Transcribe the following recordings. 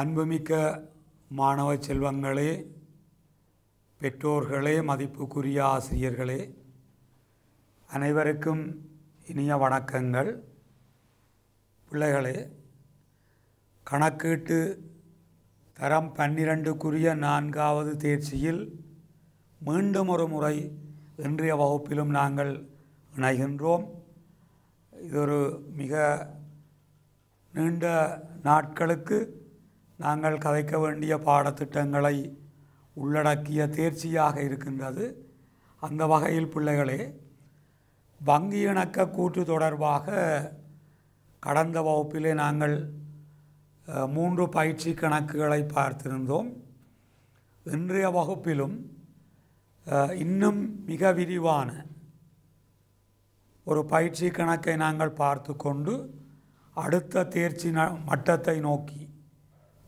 அன்புமிக்க மாணவ செல்வங்களே பெற்றோர்களே மதிப்புக்குரிய ஆசிரியர்களே அனைவருக்கும் இனிய வணக்கங்கள் பிள்ளைகளே கணக்கீட்டு தரம் பன்னிரண்டுக்குரிய நான்காவது தேர்ச்சியில் மீண்டும் ஒரு முறை இன்றைய வகுப்பிலும் நாங்கள் இணைகின்றோம் இது ஒரு மிக நீண்ட நாட்களுக்கு நாங்கள் கதைக்க வேண்டிய பாடத்திட்டங்களை உள்ளடக்கிய தேர்ச்சியாக இருக்கின்றது அந்த வகையில் பிள்ளைகளே வங்கி இணக்க கூட்டு தொடர்பாக கடந்த வகுப்பிலே நாங்கள் மூன்று பயிற்சி கணக்குகளை பார்த்திருந்தோம் இன்றைய வகுப்பிலும் இன்னும் மிக விரிவான ஒரு பயிற்சி கணக்கை நாங்கள் பார்த்து கொண்டு அடுத்த தேர்ச்சி மட்டத்தை நோக்கி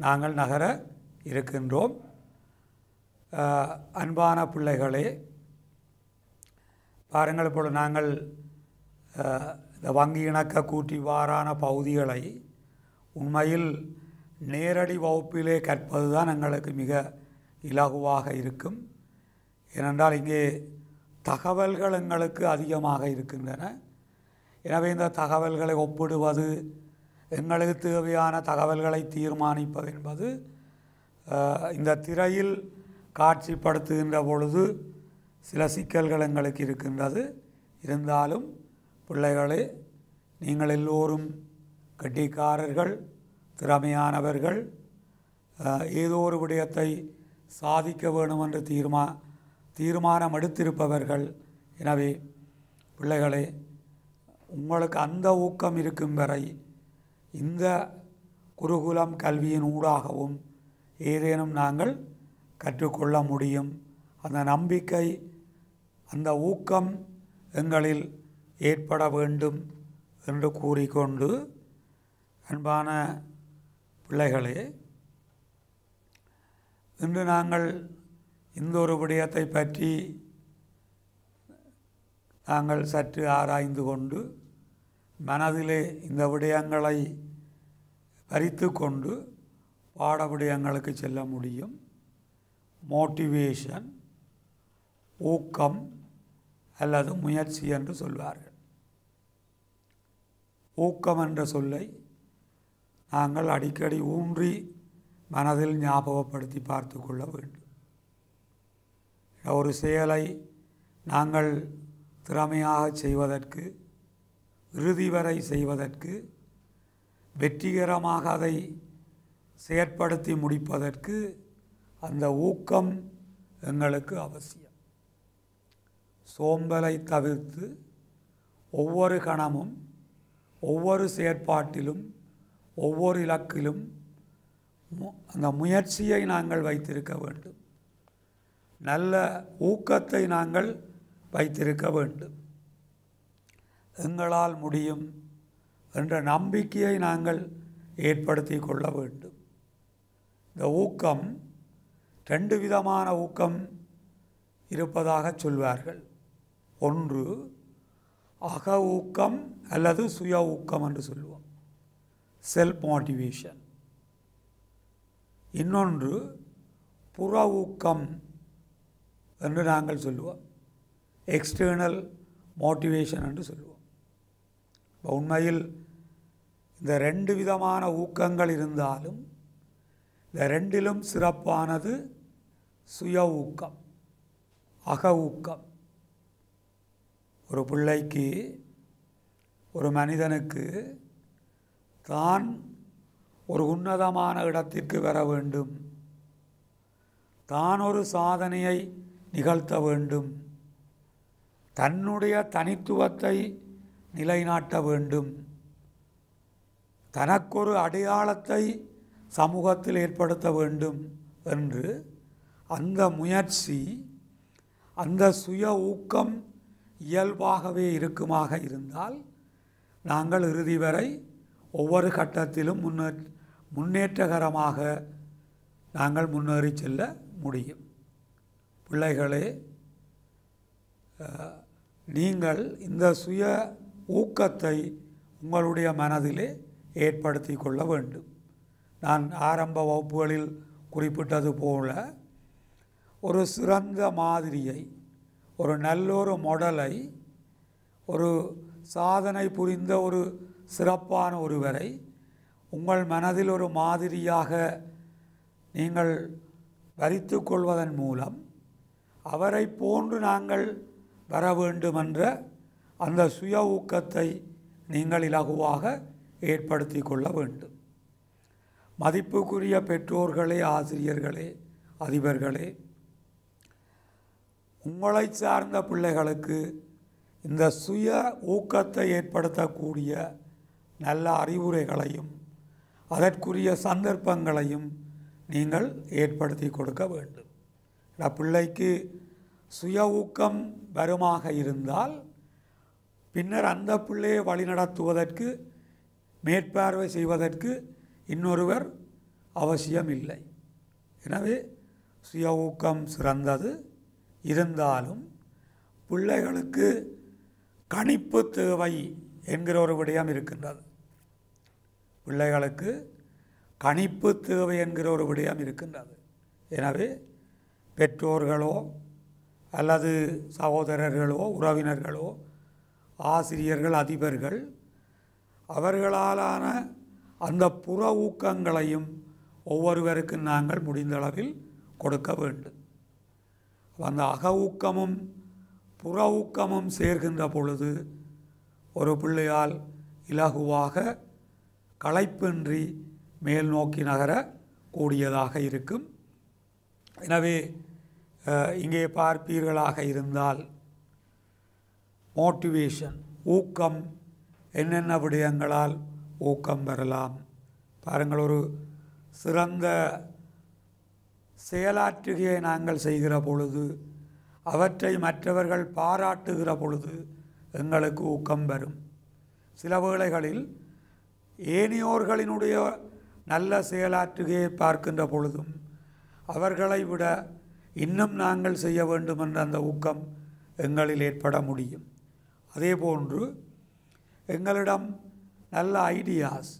நாங்கள் நகர இருக்கின்றோம் அன்பான பிள்ளைகளே பாருங்கள் இப்பொழுது நாங்கள் இந்த வங்கி இணக்க கூட்டி வாரான பகுதிகளை உண்மையில் நேரடி வகுப்பிலே கற்பது தான் எங்களுக்கு மிக இலகுவாக இருக்கும் ஏனென்றால் இங்கே தகவல்கள் எங்களுக்கு அதிகமாக இருக்கின்றன எனவே இந்த தகவல்களை ஒப்பிடுவது எங்களுக்கு தேவையான தகவல்களை தீர்மானிப்பது என்பது இந்த திரையில் காட்சிப்படுத்துகின்ற பொழுது சில சிக்கல்கள் எங்களுக்கு இருக்கின்றது இருந்தாலும் பிள்ளைகளே நீங்கள் எல்லோரும் கட்டிக்காரர்கள் திறமையானவர்கள் ஏதோ ஒரு விடயத்தை சாதிக்க வேணும் என்று தீர்மா தீர்மானம் எடுத்திருப்பவர்கள் எனவே பிள்ளைகளே உங்களுக்கு அந்த ஊக்கம் இருக்கும் வரை இந்த குருகுலம் கல்வியின் ஊடாகவும் ஏதேனும் நாங்கள் கற்றுக்கொள்ள முடியும் அந்த நம்பிக்கை அந்த ஊக்கம் எங்களில் ஏற்பட வேண்டும் என்று கூறிக்கொண்டு அன்பான பிள்ளைகளே இன்று நாங்கள் இந்த ஒரு விடயத்தை பற்றி நாங்கள் சற்று ஆராய்ந்து கொண்டு மனதிலே இந்த விடயங்களை பறித்து கொண்டு பாட விடயங்களுக்கு செல்ல முடியும் மோட்டிவேஷன் ஊக்கம் அல்லது முயற்சி என்று சொல்வார்கள் ஊக்கம் என்ற சொல்லை நாங்கள் அடிக்கடி ஊன்றி மனதில் ஞாபகப்படுத்தி பார்த்து கொள்ள வேண்டும் ஒரு செயலை நாங்கள் திறமையாக செய்வதற்கு இறுதி வரை செய்வதற்கு வெற்றிகரமாக அதை செயற்படுத்தி முடிப்பதற்கு அந்த ஊக்கம் எங்களுக்கு அவசியம் சோம்பலை தவிர்த்து ஒவ்வொரு கணமும் ஒவ்வொரு செயற்பாட்டிலும் ஒவ்வொரு இலக்கிலும் அந்த முயற்சியை நாங்கள் வைத்திருக்க வேண்டும் நல்ல ஊக்கத்தை நாங்கள் வைத்திருக்க வேண்டும் எங்களால் முடியும் என்ற நம்பிக்கையை நாங்கள் ஏற்படுத்தி கொள்ள வேண்டும் இந்த ஊக்கம் ரெண்டு விதமான ஊக்கம் இருப்பதாக சொல்வார்கள் ஒன்று அக ஊக்கம் அல்லது சுய ஊக்கம் என்று சொல்லுவோம் செல்ஃப் மோட்டிவேஷன் இன்னொன்று புற ஊக்கம் என்று நாங்கள் சொல்லுவோம் எக்ஸ்டர்னல் மோட்டிவேஷன் என்று சொல்லுவோம் இப்போ உண்மையில் இந்த ரெண்டு விதமான ஊக்கங்கள் இருந்தாலும் இந்த ரெண்டிலும் சிறப்பானது சுய ஊக்கம் அக ஊக்கம் ஒரு பிள்ளைக்கு ஒரு மனிதனுக்கு தான் ஒரு உன்னதமான இடத்திற்கு வர வேண்டும் தான் ஒரு சாதனையை நிகழ்த்த வேண்டும் தன்னுடைய தனித்துவத்தை நிலைநாட்ட வேண்டும் தனக்கொரு அடையாளத்தை சமூகத்தில் ஏற்படுத்த வேண்டும் என்று அந்த முயற்சி அந்த சுய ஊக்கம் இயல்பாகவே இருக்குமாக இருந்தால் நாங்கள் இறுதி வரை ஒவ்வொரு கட்டத்திலும் முன்னே முன்னேற்றகரமாக நாங்கள் முன்னேறி செல்ல முடியும் பிள்ளைகளே நீங்கள் இந்த சுய ஊக்கத்தை உங்களுடைய மனதிலே ஏற்படுத்தி கொள்ள வேண்டும் நான் ஆரம்ப வகுப்புகளில் குறிப்பிட்டது போல ஒரு சிறந்த மாதிரியை ஒரு நல்லொரு மாடலை ஒரு சாதனை புரிந்த ஒரு சிறப்பான ஒருவரை உங்கள் மனதில் ஒரு மாதிரியாக நீங்கள் வரித்து கொள்வதன் மூலம் அவரை போன்று நாங்கள் வர வேண்டுமென்ற அந்த சுய ஊக்கத்தை நீங்கள் இலகுவாக ஏற்படுத்தி கொள்ள வேண்டும் மதிப்புக்குரிய பெற்றோர்களே ஆசிரியர்களே அதிபர்களே உங்களை சார்ந்த பிள்ளைகளுக்கு இந்த சுய ஊக்கத்தை ஏற்படுத்தக்கூடிய நல்ல அறிவுரைகளையும் அதற்குரிய சந்தர்ப்பங்களையும் நீங்கள் ஏற்படுத்தி கொடுக்க வேண்டும் பிள்ளைக்கு சுய ஊக்கம் வருமாக இருந்தால் பின்னர் அந்த பிள்ளையை வழிநடத்துவதற்கு மேற்பார்வை செய்வதற்கு இன்னொருவர் அவசியம் இல்லை எனவே சுய ஊக்கம் சிறந்தது இருந்தாலும் பிள்ளைகளுக்கு கணிப்பு தேவை என்கிற ஒரு விடயம் இருக்கின்றது பிள்ளைகளுக்கு கணிப்பு தேவை என்கிற ஒரு விடயம் இருக்கின்றது எனவே பெற்றோர்களோ அல்லது சகோதரர்களோ உறவினர்களோ ஆசிரியர்கள் அதிபர்கள் அவர்களாலான அந்த புற ஊக்கங்களையும் ஒவ்வொருவருக்கும் நாங்கள் முடிந்தளவில் கொடுக்க வேண்டும் அந்த அக ஊக்கமும் புற ஊக்கமும் சேர்கின்ற பொழுது ஒரு பிள்ளையால் இலகுவாக களைப்பின்றி மேல் நோக்கி நகர கூடியதாக இருக்கும் எனவே இங்கே பார்ப்பீர்களாக இருந்தால் மோட்டிவேஷன் ஊக்கம் என்னென்ன விடயங்களால் ஊக்கம் பெறலாம் பாருங்கள் ஒரு சிறந்த செயலாற்றுகையை நாங்கள் செய்கிற பொழுது அவற்றை மற்றவர்கள் பாராட்டுகிற பொழுது எங்களுக்கு ஊக்கம் பெறும் சில வேளைகளில் ஏனியோர்களினுடைய நல்ல செயலாற்றுகையை பார்க்கின்ற பொழுதும் அவர்களை விட இன்னும் நாங்கள் செய்ய வேண்டும் என்ற அந்த ஊக்கம் எங்களில் ஏற்பட முடியும் அதே போன்று எங்களிடம் நல்ல ஐடியாஸ்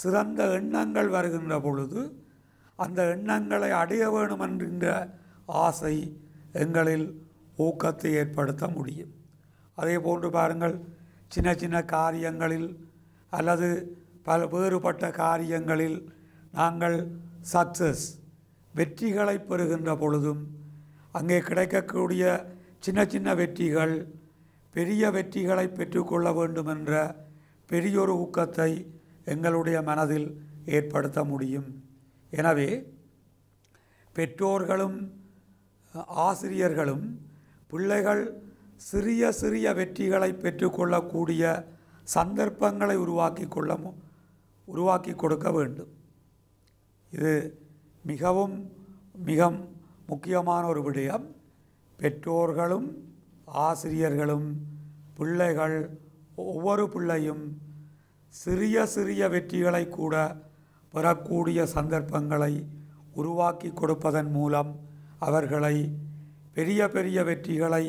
சிறந்த எண்ணங்கள் வருகின்ற பொழுது அந்த எண்ணங்களை அடைய வேணும் என்கின்ற ஆசை எங்களில் ஊக்கத்தை ஏற்படுத்த முடியும் அதே போன்று பாருங்கள் சின்ன சின்ன காரியங்களில் அல்லது பல வேறுபட்ட காரியங்களில் நாங்கள் சக்சஸ் வெற்றிகளை பெறுகின்ற பொழுதும் அங்கே கிடைக்கக்கூடிய சின்ன சின்ன வெற்றிகள் பெரிய வெற்றிகளை பெற்றுக்கொள்ள வேண்டும் என்ற பெரியொரு ஊக்கத்தை எங்களுடைய மனதில் ஏற்படுத்த முடியும் எனவே பெற்றோர்களும் ஆசிரியர்களும் பிள்ளைகள் சிறிய சிறிய வெற்றிகளை பெற்றுக்கொள்ளக்கூடிய சந்தர்ப்பங்களை உருவாக்கி கொள்ள உருவாக்கி கொடுக்க வேண்டும் இது மிகவும் மிக முக்கியமான ஒரு விடயம் பெற்றோர்களும் ஆசிரியர்களும் பிள்ளைகள் ஒவ்வொரு பிள்ளையும் சிறிய சிறிய வெற்றிகளை கூட பெறக்கூடிய சந்தர்ப்பங்களை உருவாக்கி கொடுப்பதன் மூலம் அவர்களை பெரிய பெரிய வெற்றிகளை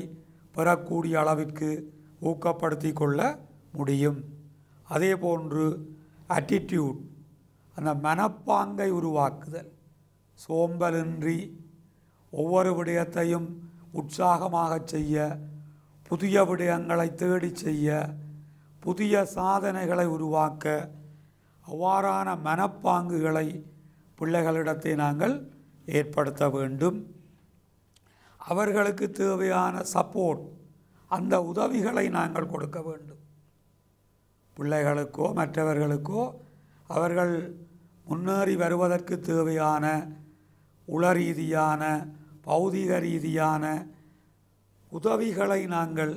பெறக்கூடிய அளவிற்கு ஊக்கப்படுத்தி கொள்ள முடியும் அதே போன்று அட்டிடியூட் அந்த மனப்பாங்கை உருவாக்குதல் சோம்பலின்றி ஒவ்வொரு விடயத்தையும் உற்சாகமாக செய்ய புதிய விடயங்களை தேடி செய்ய புதிய சாதனைகளை உருவாக்க அவ்வாறான மனப்பாங்குகளை பிள்ளைகளிடத்தை நாங்கள் ஏற்படுத்த வேண்டும் அவர்களுக்கு தேவையான சப்போர்ட் அந்த உதவிகளை நாங்கள் கொடுக்க வேண்டும் பிள்ளைகளுக்கோ மற்றவர்களுக்கோ அவர்கள் முன்னேறி வருவதற்கு தேவையான உளரீதியான பௌதிக ரீதியான உதவிகளை நாங்கள்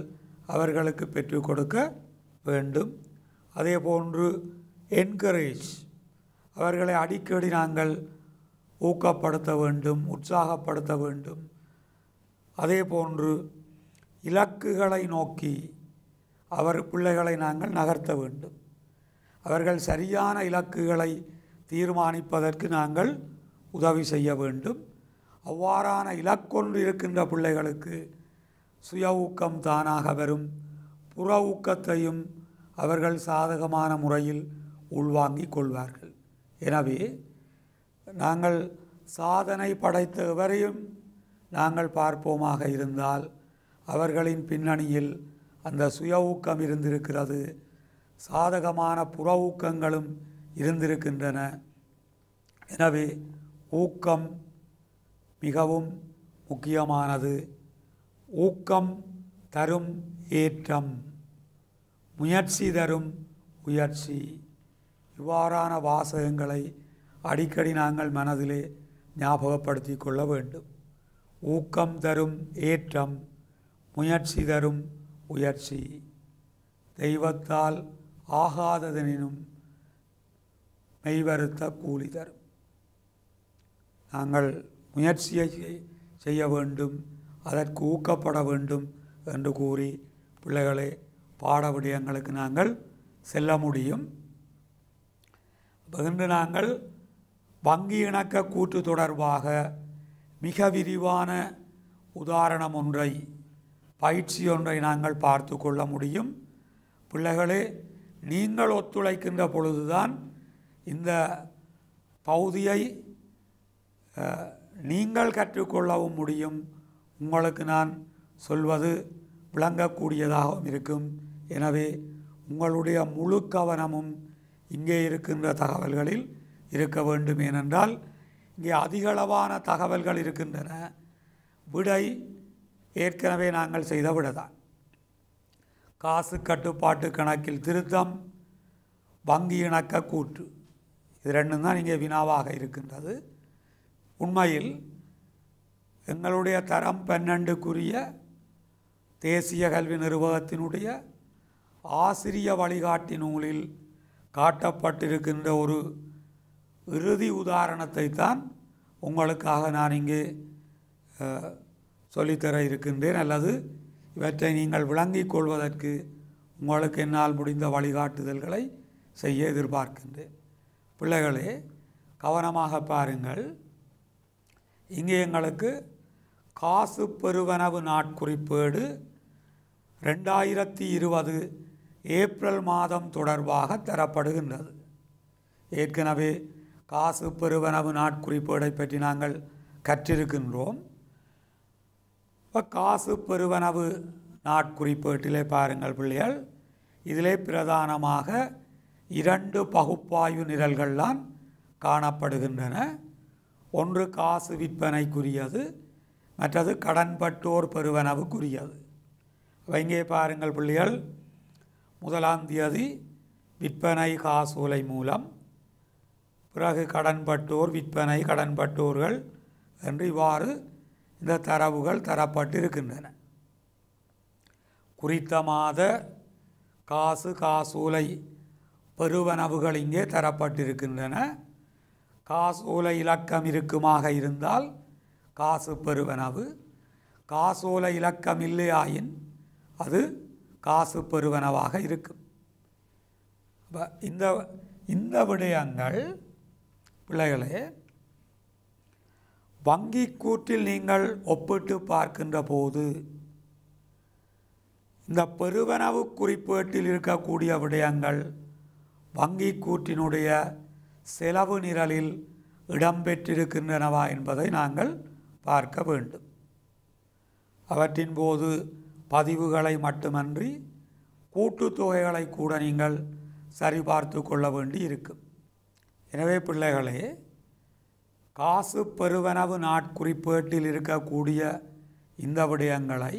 அவர்களுக்கு பெற்றுக் கொடுக்க வேண்டும் அதே போன்று என்கரேஜ் அவர்களை அடிக்கடி நாங்கள் ஊக்கப்படுத்த வேண்டும் உற்சாகப்படுத்த வேண்டும் அதே போன்று இலக்குகளை நோக்கி அவர் பிள்ளைகளை நாங்கள் நகர்த்த வேண்டும் அவர்கள் சரியான இலக்குகளை தீர்மானிப்பதற்கு நாங்கள் உதவி செய்ய வேண்டும் அவ்வாறான இலக்கொன்று இருக்கின்ற பிள்ளைகளுக்கு சுய ஊக்கம் தானாக வரும் புற ஊக்கத்தையும் அவர்கள் சாதகமான முறையில் உள்வாங்கிக் கொள்வார்கள் எனவே நாங்கள் சாதனை படைத்த எவரையும் நாங்கள் பார்ப்போமாக இருந்தால் அவர்களின் பின்னணியில் அந்த சுய ஊக்கம் இருந்திருக்கிறது சாதகமான புற ஊக்கங்களும் இருந்திருக்கின்றன எனவே ஊக்கம் மிகவும் முக்கியமானது ஊக்கம் தரும் ஏற்றம் முயற்சி தரும் உயர்ச்சி இவ்வாறான வாசகங்களை அடிக்கடி நாங்கள் மனதிலே ஞாபகப்படுத்தி கொள்ள வேண்டும் ஊக்கம் தரும் ஏற்றம் முயற்சி தரும் உயர்ச்சி தெய்வத்தால் ஆகாததெனினும் மெய்வருத்த கூலி தரும் நாங்கள் முயற்சியை செய்ய வேண்டும் அதற்கு ஊக்கப்பட வேண்டும் என்று கூறி பிள்ளைகளை பாட விடயங்களுக்கு நாங்கள் செல்ல முடியும் இன்று நாங்கள் வங்கி இணக்க கூற்று தொடர்பாக மிக விரிவான உதாரணம் ஒன்றை பயிற்சி ஒன்றை நாங்கள் பார்த்து கொள்ள முடியும் பிள்ளைகளே நீங்கள் ஒத்துழைக்கின்ற பொழுதுதான் இந்த பகுதியை நீங்கள் கற்றுக்கொள்ளவும் முடியும் உங்களுக்கு நான் சொல்வது விளங்கக்கூடியதாகவும் இருக்கும் எனவே உங்களுடைய முழு கவனமும் இங்கே இருக்கின்ற தகவல்களில் இருக்க வேண்டும் ஏனென்றால் இங்கே அதிகளவான தகவல்கள் இருக்கின்றன விடை ஏற்கனவே நாங்கள் செய்த விடதான் காசு கட்டுப்பாட்டு கணக்கில் திருத்தம் வங்கி இணக்க கூற்று இது ரெண்டும் தான் இங்கே வினாவாக இருக்கின்றது உண்மையில் எங்களுடைய தரம் பன்னெண்டுக்குரிய தேசிய கல்வி நிர்வாகத்தினுடைய ஆசிரிய வழிகாட்டி நூலில் காட்டப்பட்டிருக்கின்ற ஒரு இறுதி உதாரணத்தை தான் உங்களுக்காக நான் இங்கே சொல்லித்தர இருக்கின்றேன் அல்லது இவற்றை நீங்கள் விளங்கிக் கொள்வதற்கு உங்களுக்கு என்னால் முடிந்த வழிகாட்டுதல்களை செய்ய எதிர்பார்க்கின்றேன் பிள்ளைகளே கவனமாக பாருங்கள் இங்கே எங்களுக்கு காசு பெருவனவு நாட்குறிப்பேடு ரெண்டாயிரத்தி இருபது ஏப்ரல் மாதம் தொடர்பாக தரப்படுகின்றது ஏற்கனவே காசு பெருவனவு நாட்குறிப்பேடை பற்றி நாங்கள் கற்றிருக்கின்றோம் இப்போ காசு பெருவனவு நாட்குறிப்பேட்டிலே பாருங்கள் பிள்ளைகள் இதிலே பிரதானமாக இரண்டு பகுப்பாய்வு நிரல்கள்தான் காணப்படுகின்றன ஒன்று காசு விற்பனைக்குரியது மற்றது கடன்பட்டோர் பெருவனவுக்குரியது அப்போ இங்கே பாருங்கள் பிள்ளைகள் முதலாம் தேதி விற்பனை காசோலை மூலம் பிறகு கடன்பட்டோர் விற்பனை கடன்பட்டோர்கள் என்று இவ்வாறு இந்த தரவுகள் தரப்பட்டிருக்கின்றன குறித்த மாத காசு காசூலை பெருவனவுகள் இங்கே தரப்பட்டிருக்கின்றன காசோல இலக்கம் இருக்குமாக இருந்தால் காசு பெறுவனவு காசோல இலக்கம் இல்லையாயின் அது காசு பெறுவனவாக இருக்கும் இந்த இந்த விடயங்கள் பிள்ளைகளே வங்கி கூற்றில் நீங்கள் ஒப்பிட்டு பார்க்கின்ற போது இந்த பெருவனவு குறிப்பேட்டில் இருக்கக்கூடிய விடயங்கள் வங்கி கூற்றினுடைய செலவு நிரலில் இடம்பெற்றிருக்கின்றனவா என்பதை நாங்கள் பார்க்க வேண்டும் அவற்றின் போது பதிவுகளை மட்டுமன்றி கூட்டுத்தொகைகளை கூட நீங்கள் சரிபார்த்து கொள்ள வேண்டி இருக்கும் எனவே பிள்ளைகளே காசு பெருவனவு நாட்குறிப்பேட்டில் இருக்கக்கூடிய இந்த விடயங்களை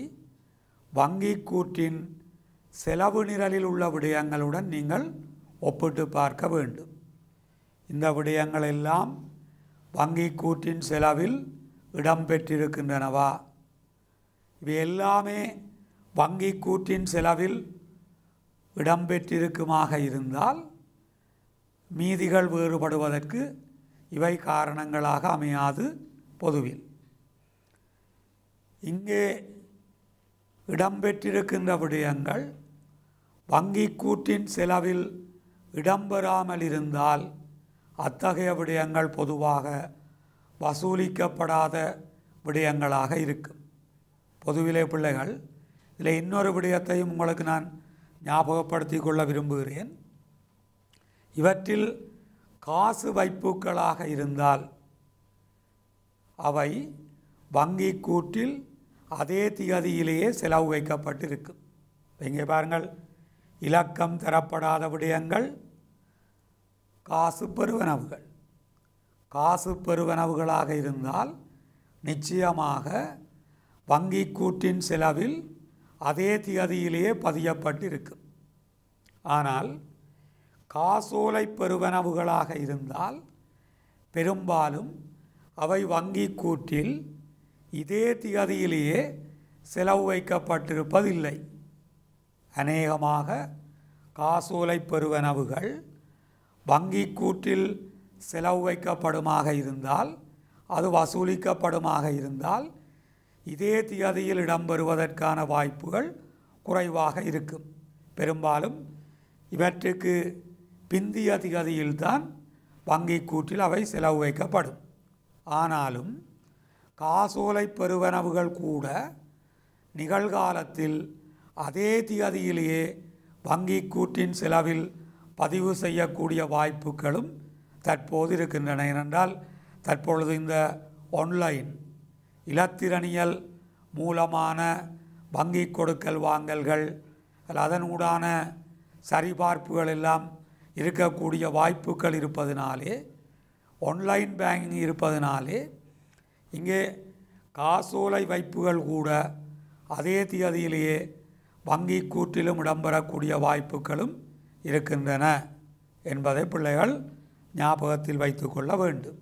வங்கி கூற்றின் செலவு நிரலில் உள்ள விடயங்களுடன் நீங்கள் ஒப்பிட்டு பார்க்க வேண்டும் இந்த விடயங்களெல்லாம் வங்கி கூற்றின் செலவில் இடம்பெற்றிருக்கின்றனவா இவை எல்லாமே வங்கி கூற்றின் செலவில் இடம்பெற்றிருக்குமாக இருந்தால் மீதிகள் வேறுபடுவதற்கு இவை காரணங்களாக அமையாது பொதுவில் இங்கே இடம்பெற்றிருக்கின்ற விடயங்கள் வங்கி கூற்றின் செலவில் இடம்பெறாமல் இருந்தால் அத்தகைய விடயங்கள் பொதுவாக வசூலிக்கப்படாத விடயங்களாக இருக்கும் பொதுவிலே பிள்ளைகள் இதில் இன்னொரு விடயத்தையும் உங்களுக்கு நான் ஞாபகப்படுத்தி கொள்ள விரும்புகிறேன் இவற்றில் காசு வைப்புக்களாக இருந்தால் அவை வங்கி கூட்டில் அதே திகதியிலேயே செலவு வைக்கப்பட்டிருக்கும் இங்கே பாருங்கள் இலக்கம் தரப்படாத விடயங்கள் காசு பெருவனவுகள் காசு பெருவனவுகளாக இருந்தால் நிச்சயமாக வங்கி கூட்டின் செலவில் அதே திகதியிலேயே பதியப்பட்டு இருக்கும் ஆனால் காசோலை பெருவனவுகளாக இருந்தால் பெரும்பாலும் அவை வங்கி கூட்டில் இதே திகதியிலேயே செலவு வைக்கப்பட்டிருப்பதில்லை அநேகமாக காசோலை பெருவனவுகள் வங்கி கூட்டில் செலவு வைக்கப்படுமாக இருந்தால் அது வசூலிக்கப்படுமாக இருந்தால் இதே திகதியில் இடம்பெறுவதற்கான வாய்ப்புகள் குறைவாக இருக்கும் பெரும்பாலும் இவற்றுக்கு பிந்திய திகதியில்தான் வங்கி கூட்டில் அவை செலவு வைக்கப்படும் ஆனாலும் காசோலை பெருவனவுகள் கூட நிகழ்காலத்தில் அதே திகதியிலேயே வங்கி கூட்டின் செலவில் பதிவு செய்யக்கூடிய வாய்ப்புகளும் தற்போது இருக்கின்றன ஏனென்றால் தற்பொழுது இந்த ஆன்லைன் இலத்திரணியல் மூலமான வங்கி கொடுக்கல் வாங்கல்கள் அதனூடான சரிபார்ப்புகள் எல்லாம் இருக்கக்கூடிய வாய்ப்புகள் இருப்பதினாலே ஆன்லைன் பேங்கிங் இருப்பதினாலே இங்கே காசோலை வைப்புகள் கூட அதே தியதியிலேயே வங்கி கூற்றிலும் இடம்பெறக்கூடிய வாய்ப்புகளும் இருக்கின்றன என்பதை பிள்ளைகள் ஞாபகத்தில் வைத்து கொள்ள வேண்டும்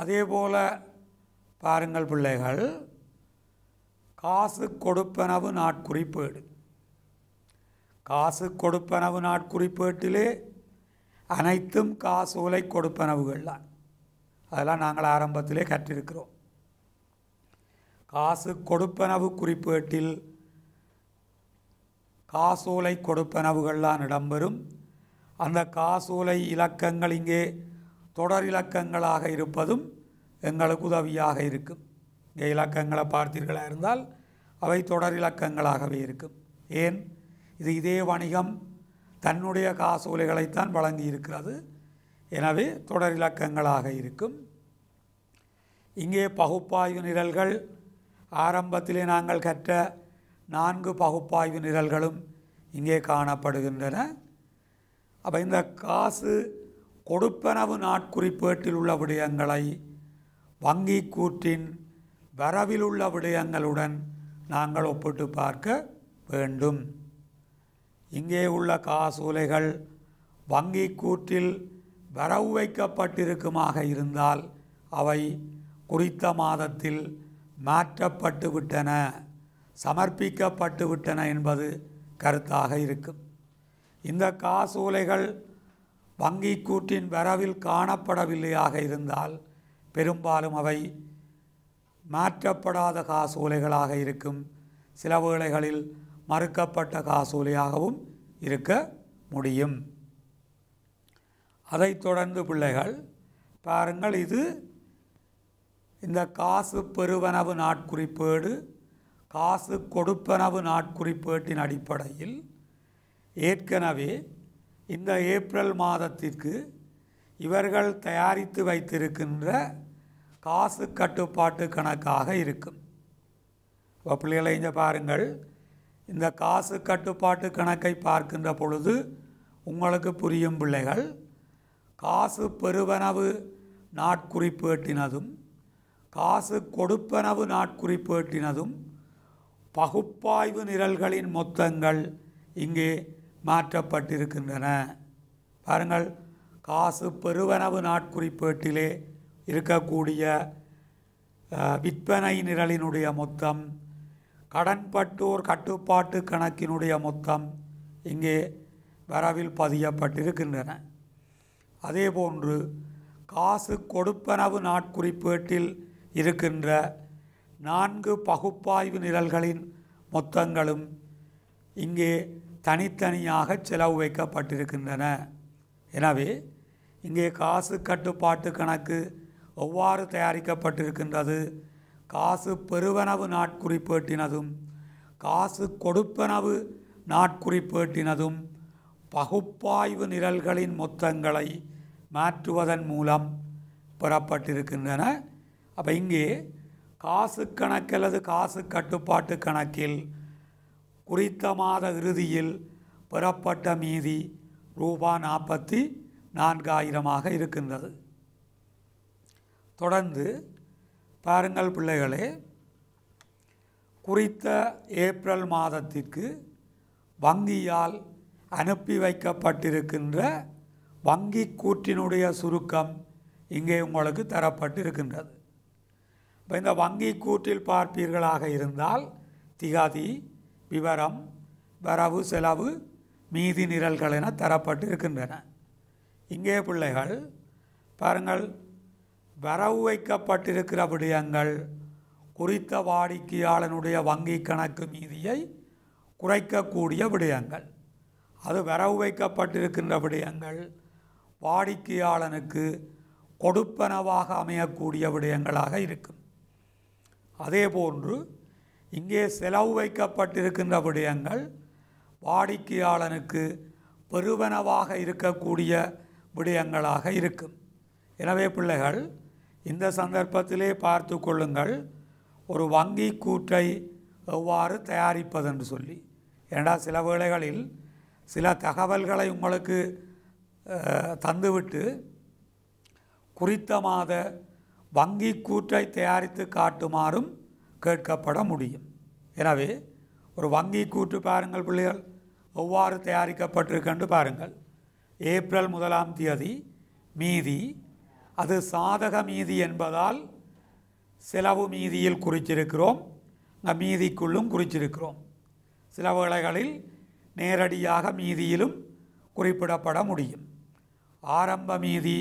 அதேபோல் பாருங்கள் பிள்ளைகள் காசு கொடுப்பனவு நாட்குறிப்பேடு காசு கொடுப்பனவு நாட்குறிப்பேட்டிலே அனைத்தும் உலை கொடுப்பனவுகள் தான் அதெல்லாம் நாங்கள் ஆரம்பத்திலே கற்றிருக்கிறோம் காசு கொடுப்பனவு குறிப்பேட்டில் காசோலை கொடுப்பனவுகள்லாம் இடம்பெறும் அந்த காசோலை இலக்கங்கள் இங்கே தொடர் இலக்கங்களாக இருப்பதும் எங்களுக்கு உதவியாக இருக்கும் இங்கே இலக்கங்களை பார்த்தீர்களாக இருந்தால் அவை தொடர் இலக்கங்களாகவே இருக்கும் ஏன் இது இதே வணிகம் தன்னுடைய காசோலைகளைத்தான் வழங்கி இருக்கிறது எனவே தொடர் இலக்கங்களாக இருக்கும் இங்கே பகுப்பாய்வு நிரல்கள் ஆரம்பத்திலே நாங்கள் கற்ற நான்கு பகுப்பாய்வு நிரல்களும் இங்கே காணப்படுகின்றன அப்போ இந்த காசு கொடுப்பனவு நாட்குறிப்பேட்டில் உள்ள விடயங்களை வங்கி கூற்றின் வரவில் உள்ள விடயங்களுடன் நாங்கள் ஒப்பிட்டு பார்க்க வேண்டும் இங்கே உள்ள காசூலைகள் வங்கி கூற்றில் வரவு வைக்கப்பட்டிருக்குமாக இருந்தால் அவை குறித்த மாதத்தில் மாற்றப்பட்டு விட்டன சமர்ப்பிக்கப்பட்டு விட்டன என்பது கருத்தாக இருக்கும் இந்த காசோலைகள் வங்கி கூட்டின் வரவில் காணப்படவில்லையாக இருந்தால் பெரும்பாலும் அவை மாற்றப்படாத காசோலைகளாக இருக்கும் சில வேளைகளில் மறுக்கப்பட்ட காசோலையாகவும் இருக்க முடியும் அதைத் தொடர்ந்து பிள்ளைகள் பாருங்கள் இது இந்த காசு பெருவனவு நாட்குறிப்பேடு காசு கொடுப்பனவு நாட்குறிப்பேட்டின் அடிப்படையில் ஏற்கனவே இந்த ஏப்ரல் மாதத்திற்கு இவர்கள் தயாரித்து வைத்திருக்கின்ற காசு கட்டுப்பாட்டு கணக்காக இருக்கும் இப்போ பிள்ளைகளை இங்கே பாருங்கள் இந்த காசு கட்டுப்பாட்டு கணக்கை பார்க்கின்ற பொழுது உங்களுக்கு புரியும் பிள்ளைகள் காசு பெருவனவு நாட்குறிப்பேட்டினதும் காசு கொடுப்பனவு நாட்குறிப்பேட்டினதும் பகுப்பாய்வு நிரல்களின் மொத்தங்கள் இங்கே மாற்றப்பட்டிருக்கின்றன பாருங்கள் காசு பெருவனவு நாட்குறிப்பேட்டிலே இருக்கக்கூடிய விற்பனை நிரலினுடைய மொத்தம் கடன்பட்டோர் கட்டுப்பாட்டு கணக்கினுடைய மொத்தம் இங்கே வரவில் பதியப்பட்டிருக்கின்றன அதேபோன்று காசு கொடுப்பனவு நாட்குறிப்பேட்டில் இருக்கின்ற நான்கு பகுப்பாய்வு நிரல்களின் மொத்தங்களும் இங்கே தனித்தனியாக செலவு வைக்கப்பட்டிருக்கின்றன எனவே இங்கே காசு கட்டுப்பாட்டு கணக்கு எவ்வாறு தயாரிக்கப்பட்டிருக்கின்றது காசு பெருவனவு நாட்குறிப்பேட்டினதும் காசு கொடுப்பனவு நாட்குறிப்பேட்டினதும் பகுப்பாய்வு நிரல்களின் மொத்தங்களை மாற்றுவதன் மூலம் பெறப்பட்டிருக்கின்றன அப்போ இங்கே காசு கணக்கு அல்லது காசு கட்டுப்பாட்டு கணக்கில் குறித்த மாத இறுதியில் பெறப்பட்ட மீதி ரூபா நாற்பத்தி நான்காயிரமாக இருக்கின்றது தொடர்ந்து பாருங்கள் பிள்ளைகளே குறித்த ஏப்ரல் மாதத்திற்கு வங்கியால் அனுப்பி வைக்கப்பட்டிருக்கின்ற வங்கி கூற்றினுடைய சுருக்கம் இங்கே உங்களுக்கு தரப்பட்டிருக்கின்றது இப்போ இந்த வங்கி கூற்றில் பார்ப்பீர்களாக இருந்தால் திகாதி விவரம் வரவு செலவு மீதி நிரல்கள் என தரப்பட்டு இருக்கின்றன இங்கே பிள்ளைகள் பாருங்கள் வரவு வைக்கப்பட்டிருக்கிற விடயங்கள் குறித்த வாடிக்கையாளனுடைய வங்கி கணக்கு மீதியை குறைக்கக்கூடிய விடயங்கள் அது வரவு வைக்கப்பட்டிருக்கின்ற விடயங்கள் வாடிக்கையாளனுக்கு கொடுப்பனவாக அமையக்கூடிய விடயங்களாக இருக்கும் அதே போன்று இங்கே செலவு வைக்கப்பட்டிருக்கின்ற விடயங்கள் வாடிக்கையாளனுக்கு பெருவனவாக இருக்கக்கூடிய விடயங்களாக இருக்கும் எனவே பிள்ளைகள் இந்த சந்தர்ப்பத்திலே பார்த்து கொள்ளுங்கள் ஒரு வங்கி கூற்றை எவ்வாறு தயாரிப்பதென்று சொல்லி ஏன்னா சில வேளைகளில் சில தகவல்களை உங்களுக்கு தந்துவிட்டு குறித்த மாத வங்கி கூற்றை தயாரித்து காட்டுமாறும் கேட்கப்பட முடியும் எனவே ஒரு வங்கி கூற்று பாருங்கள் பிள்ளைகள் எவ்வாறு தயாரிக்கப்பட்டிருக்கென்று பாருங்கள் ஏப்ரல் முதலாம் தேதி மீதி அது சாதக மீதி என்பதால் செலவு மீதியில் குறிச்சிருக்கிறோம் மீதிக்குள்ளும் குறிச்சிருக்கிறோம் சில வேளைகளில் நேரடியாக மீதியிலும் குறிப்பிடப்பட முடியும் ஆரம்ப மீதி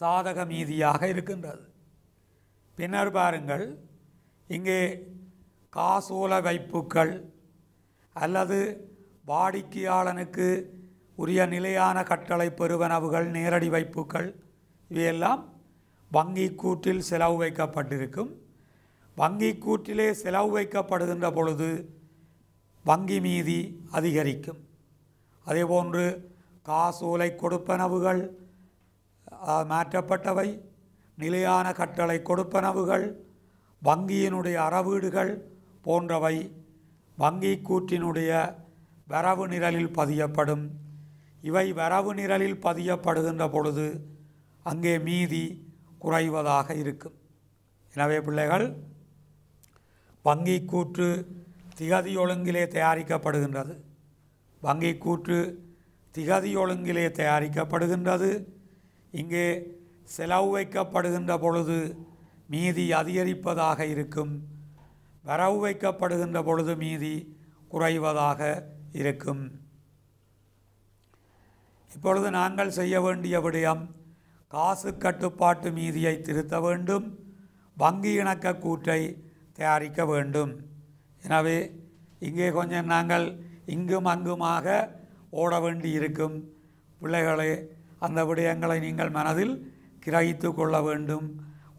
சாதக மீதியாக இருக்கின்றது பின்னர் பாருங்கள் இங்கே காசோல வைப்புக்கள் அல்லது வாடிக்கையாளனுக்கு உரிய நிலையான கட்டளை பெறுவனவுகள் நேரடி வைப்புக்கள் இவையெல்லாம் வங்கி கூட்டில் செலவு வைக்கப்பட்டிருக்கும் வங்கி கூட்டிலே செலவு வைக்கப்படுகின்ற பொழுது வங்கி மீதி அதிகரிக்கும் அதேபோன்று காசோலை கொடுப்பனவுகள் மாற்றப்பட்டவை நிலையான கட்டளை கொடுப்பனவுகள் வங்கியினுடைய அறவீடுகள் போன்றவை வங்கி கூற்றினுடைய வரவு நிரலில் பதியப்படும் இவை வரவு நிரலில் பதியப்படுகின்ற பொழுது அங்கே மீதி குறைவதாக இருக்கும் எனவே பிள்ளைகள் வங்கி கூற்று திகதி ஒழுங்கிலே தயாரிக்கப்படுகின்றது வங்கி கூற்று திகதி ஒழுங்கிலே தயாரிக்கப்படுகின்றது இங்கே செலவு வைக்கப்படுகின்ற பொழுது மீதி அதிகரிப்பதாக இருக்கும் வரவு வைக்கப்படுகின்ற பொழுது மீதி குறைவதாக இருக்கும் இப்பொழுது நாங்கள் செய்ய வேண்டிய விடயம் காசு கட்டுப்பாட்டு மீதியை திருத்த வேண்டும் வங்கி இணக்க கூற்றை தயாரிக்க வேண்டும் எனவே இங்கே கொஞ்சம் நாங்கள் இங்கும் அங்குமாக ஓட வேண்டி இருக்கும் பிள்ளைகளை அந்த விடயங்களை நீங்கள் மனதில் கிரகித்து கொள்ள வேண்டும்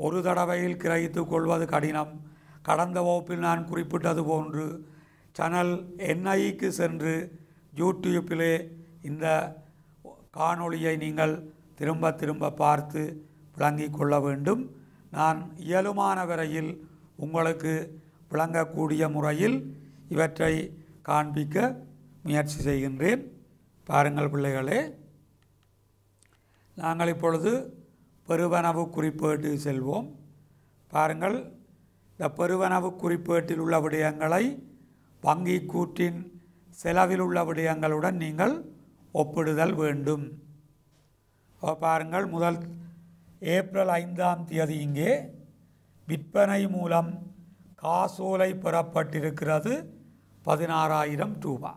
ஒரு தடவையில் கிரகித்து கொள்வது கடினம் கடந்த வகுப்பில் நான் குறிப்பிட்டது போன்று சேனல் என்ஐக்கு சென்று யூடியூப்பிலே இந்த காணொளியை நீங்கள் திரும்ப திரும்ப பார்த்து விளங்கி கொள்ள வேண்டும் நான் இயலுமான வரையில் உங்களுக்கு விளங்கக்கூடிய முறையில் இவற்றை காண்பிக்க முயற்சி செய்கின்றேன் பாருங்கள் பிள்ளைகளே நாங்கள் இப்பொழுது பெருவனவு குறிப்பேட்டுக்கு செல்வோம் பாருங்கள் இந்த பெருவனவு குறிப்பேட்டில் உள்ள விடயங்களை வங்கி கூற்றின் செலவில் உள்ள விடயங்களுடன் நீங்கள் ஒப்பிடுதல் வேண்டும் பாருங்கள் முதல் ஏப்ரல் ஐந்தாம் தேதி இங்கே விற்பனை மூலம் காசோலை பெறப்பட்டிருக்கிறது பதினாறாயிரம் ரூபா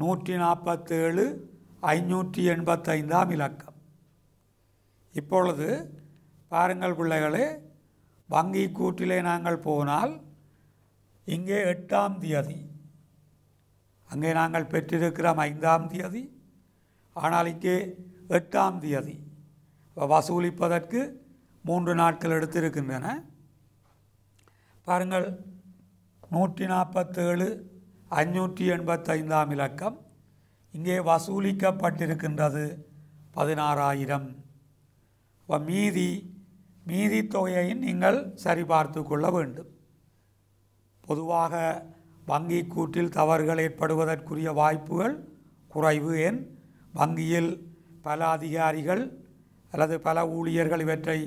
நூற்றி நாற்பத்தேழு ஐநூற்றி எண்பத்தைந்தாம் இலக்கம் இப்பொழுது பாருங்கள் பிள்ளைகளே வங்கி கூட்டிலே நாங்கள் போனால் இங்கே எட்டாம் தேதி அங்கே நாங்கள் பெற்றிருக்கிறோம் ஐந்தாம் தேதி ஆனால் இங்கே எட்டாம் தேதி வசூலிப்பதற்கு மூன்று நாட்கள் எடுத்திருக்கின்றன பாருங்கள் நூற்றி நாற்பத்தேழு அஞ்சூற்றி எண்பத்தைந்தாம் இலக்கம் இங்கே வசூலிக்கப்பட்டிருக்கின்றது பதினாறாயிரம் இப்போ மீதி மீதி தொகையையும் நீங்கள் சரிபார்த்து கொள்ள வேண்டும் பொதுவாக வங்கி கூட்டில் தவறுகள் ஏற்படுவதற்குரிய வாய்ப்புகள் குறைவு என் வங்கியில் பல அதிகாரிகள் அல்லது பல ஊழியர்கள் இவற்றை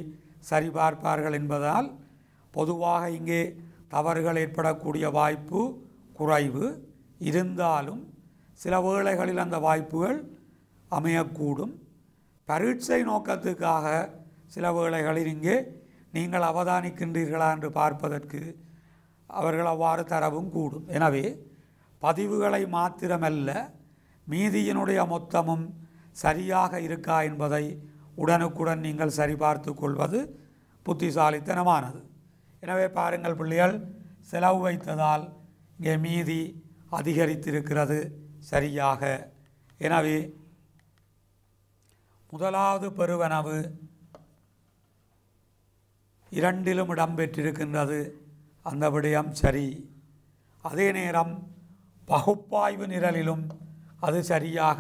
சரிபார்ப்பார்கள் என்பதால் பொதுவாக இங்கே தவறுகள் ஏற்படக்கூடிய வாய்ப்பு குறைவு இருந்தாலும் சில வேளைகளில் அந்த வாய்ப்புகள் அமையக்கூடும் பரீட்சை நோக்கத்துக்காக சில வேளைகளில் இங்கே நீங்கள் அவதானிக்கின்றீர்களா என்று பார்ப்பதற்கு அவர்கள் அவ்வாறு தரவும் கூடும் எனவே பதிவுகளை மாத்திரமல்ல மீதியினுடைய மொத்தமும் சரியாக இருக்கா என்பதை உடனுக்குடன் நீங்கள் சரிபார்த்து கொள்வது புத்திசாலித்தனமானது எனவே பாருங்கள் பிள்ளைகள் செலவு வைத்ததால் இங்கே மீதி அதிகரித்திருக்கிறது சரியாக எனவே முதலாவது பெருவனவு இரண்டிலும் இடம்பெற்றிருக்கின்றது அந்த விடயம் சரி அதே நேரம் பகுப்பாய்வு நிரலிலும் அது சரியாக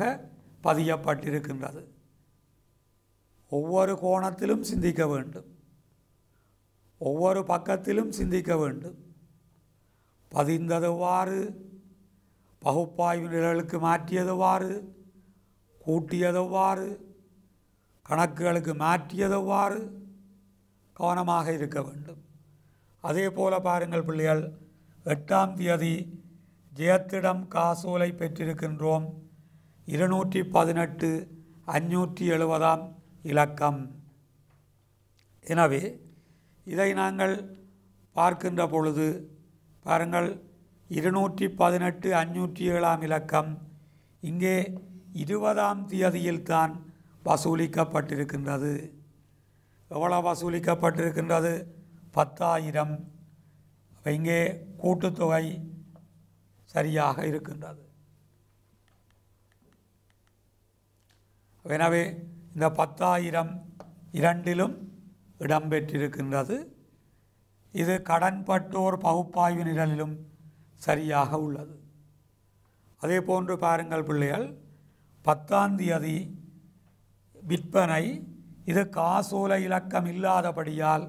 பதியப்பட்டிருக்கின்றது ஒவ்வொரு கோணத்திலும் சிந்திக்க வேண்டும் ஒவ்வொரு பக்கத்திலும் சிந்திக்க வேண்டும் பதிந்ததுவாறு பகுப்பாய்வு நிலைகளுக்கு மாற்றியதுவாறு கூட்டியதுவாறு கணக்குகளுக்கு மாற்றியதுவாறு கவனமாக இருக்க வேண்டும் அதே போல் பாருங்கள் பிள்ளைகள் எட்டாம் தேதி ஜெயத்திடம் காசோலை பெற்றிருக்கின்றோம் இருநூற்றி பதினெட்டு அஞ்சூற்றி எழுபதாம் இலக்கம் எனவே இதை நாங்கள் பார்க்கின்ற பொழுது பாருங்கள் இருநூற்றி பதினெட்டு அஞ்சூற்றி ஏழாம் இலக்கம் இங்கே இருபதாம் தான் வசூலிக்கப்பட்டிருக்கின்றது எவ்வளோ வசூலிக்கப்பட்டிருக்கின்றது பத்தாயிரம் இங்கே கூட்டுத்தொகை சரியாக இருக்கின்றது எனவே இந்த பத்தாயிரம் இரண்டிலும் இடம்பெற்றிருக்கின்றது இது கடன்பட்டோர் பகுப்பாய்வு நிரலிலும் சரியாக உள்ளது அதே போன்று பாருங்கள் பிள்ளைகள் பத்தாம் தேதி விற்பனை இது காசோல இலக்கம் இல்லாதபடியால்